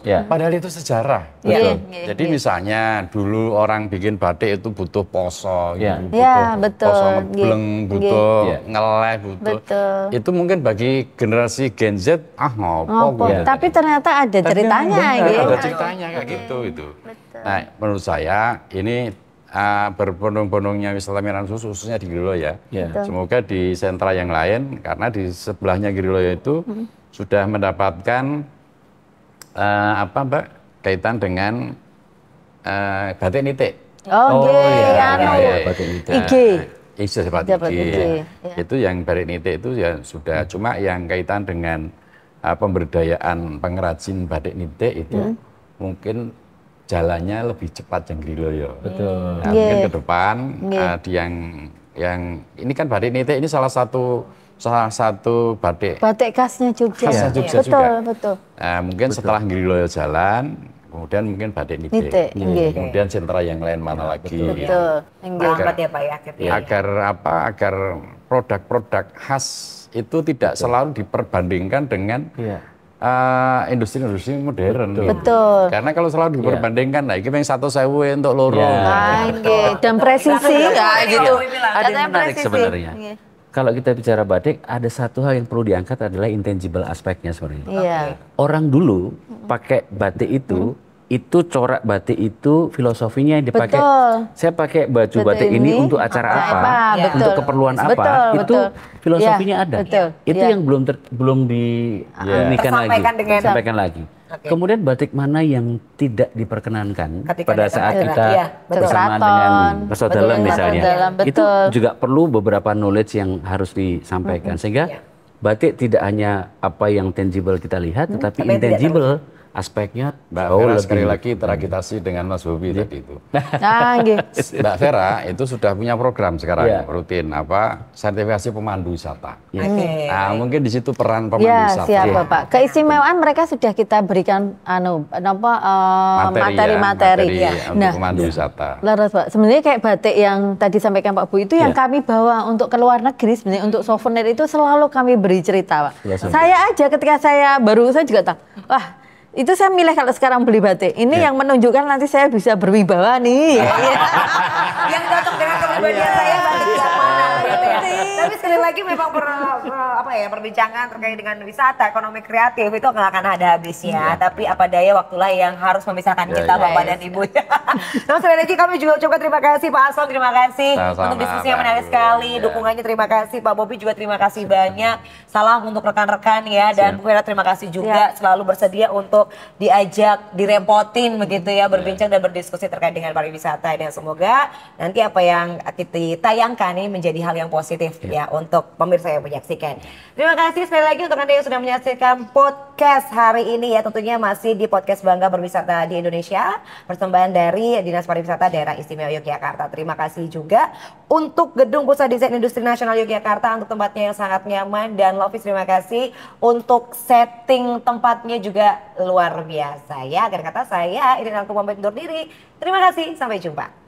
Speaker 2: Yeah. Padahal itu sejarah. Betul. Gitu. Jadi misalnya dulu orang bikin batik itu butuh poso gitu.
Speaker 1: Butuh betul. Poso ngebleng, butuh
Speaker 2: ngeleh, butuh. Itu mungkin bagi generasi Gen Z ah ngopo. ya. Tapi
Speaker 1: ternyata ada ceritanya gitu. Ada ceritanya
Speaker 2: kayak gitu itu. Nah, menurut saya ini uh, berbondong-bondongnya wisata Miran Susu khususnya di Giriloyo ya. Yeah. Iya. Semoga di sentra yang lain karena di sebelahnya Giriloyo itu hmm. sudah mendapatkan uh, apa Mbak kaitan dengan uh, batik nitik.
Speaker 5: Oh, oh iya, iya, iya batik
Speaker 2: nitik. IG. IG Itu yang batik nitik itu ya sudah hmm. cuma yang kaitan dengan uh, pemberdayaan pengrajin batik nitik itu hmm. mungkin jalannya lebih cepat ya. Betul. Nah, yeah. mungkin ke depan yeah. uh, di yang yang ini kan batik nitik ini salah satu salah satu batik
Speaker 1: batik khasnya Jogja. Khasnya iya. Jogja yeah. juga. Betul, betul.
Speaker 2: Nah, mungkin betul. setelah Jenggriloyo ya jalan kemudian mungkin batik nitik, nitik yeah. kemudian sentra yang lain mana iya, lagi. Betul. Ya.
Speaker 1: Betul. Agar, ya, Pak, ya, agar
Speaker 2: apa agar produk-produk khas itu tidak Betul. selalu diperbandingkan dengan iya. eh, industri-industri uh, industri modern. Betul. Betul. Karena kalau selalu iya. diperbandingkan, yeah. nah, kita yang satu sewu untuk loro.
Speaker 4: Yeah.
Speaker 1: Iya. Dan presisi, ya, gitu. Ada yang menarik presisi. sebenarnya. Yeah.
Speaker 4: Kalau kita bicara batik, ada satu hal yang perlu diangkat adalah intangible aspeknya sebenarnya. Yeah. Orang dulu pakai batik itu itu corak batik itu filosofinya yang dipakai. Betul. Saya pakai baju betul batik ini, ini untuk acara apa, apa ya. untuk betul. keperluan apa, betul, itu betul. Iya, filosofinya ya, ada. Betul. Itu ya. yang belum ter, belum di ah, ya. lagi. Sampaikan dengan lagi. Okay. Kemudian batik mana yang tidak diperkenankan Ketika pada saat kita ya, bersama dengan pesawat dalam misalnya. Dalam, betul. Itu juga perlu beberapa knowledge yang harus disampaikan sehingga ya. batik tidak hanya apa yang tangible kita lihat -hmm. tetapi intangible aspeknya Mbak Vera, lebih. sekali
Speaker 2: lagi terakitasi hmm. dengan Mas Bobi yeah. tadi itu. Nah,
Speaker 5: ah,
Speaker 4: Mbak Vera
Speaker 2: itu sudah punya program sekarang yeah. rutin apa sertifikasi pemandu wisata. Yeah. Okay. Nah, mungkin di situ peran pemandu yeah, wisata. Siap, yeah. Pak.
Speaker 1: Keistimewaan mereka sudah kita berikan anu apa uh, eh, materi-materi ya. Eh, nah, pemandu yeah. wisata. Pak. Sebenarnya kayak batik yang tadi sampaikan Pak Bu itu yang yeah. kami bawa untuk ke luar negeri sebenarnya untuk souvenir itu selalu kami beri cerita, Pak. Yeah, saya aja ketika saya baru saya juga tak wah itu saya milih kalau sekarang beli batik. Ini yeah. yang menunjukkan nanti saya bisa berwibawa nih.
Speaker 3: yang cocok dengan kepribadian yeah. saya batik sekali lagi memang per, per, apa ya perbincangan terkait dengan wisata ekonomi kreatif itu nggak akan ada habisnya. Iya. Tapi apa daya waktulah yang harus memisahkan ya, kita ya, bapak ya. dan ibu. nah sekali lagi kami juga coba terima kasih Pak Asong, terima kasih sama untuk diskusi yang menarik iya. sekali, ya. dukungannya terima kasih Pak Bobi juga terima kasih banyak. Salam untuk rekan-rekan ya dan Bu Vera terima kasih juga ya. selalu bersedia untuk diajak, direpotin begitu ya iya. berbincang ya. dan berdiskusi terkait dengan pariwisata dan semoga nanti apa yang kita tayangkan ini menjadi hal yang positif iya. ya, ya untuk pemirsa yang menyaksikan. Terima kasih sekali lagi untuk Anda yang sudah menyaksikan podcast hari ini ya. Tentunya masih di podcast Bangga Berwisata di Indonesia. Persembahan dari Dinas Pariwisata Daerah Istimewa Yogyakarta. Terima kasih juga untuk Gedung Pusat Desain Industri Nasional Yogyakarta untuk tempatnya yang sangat nyaman. Dan Lovis terima kasih untuk setting tempatnya juga luar biasa ya. Agar kata saya, ini Aku pamit undur diri. Terima kasih, sampai jumpa.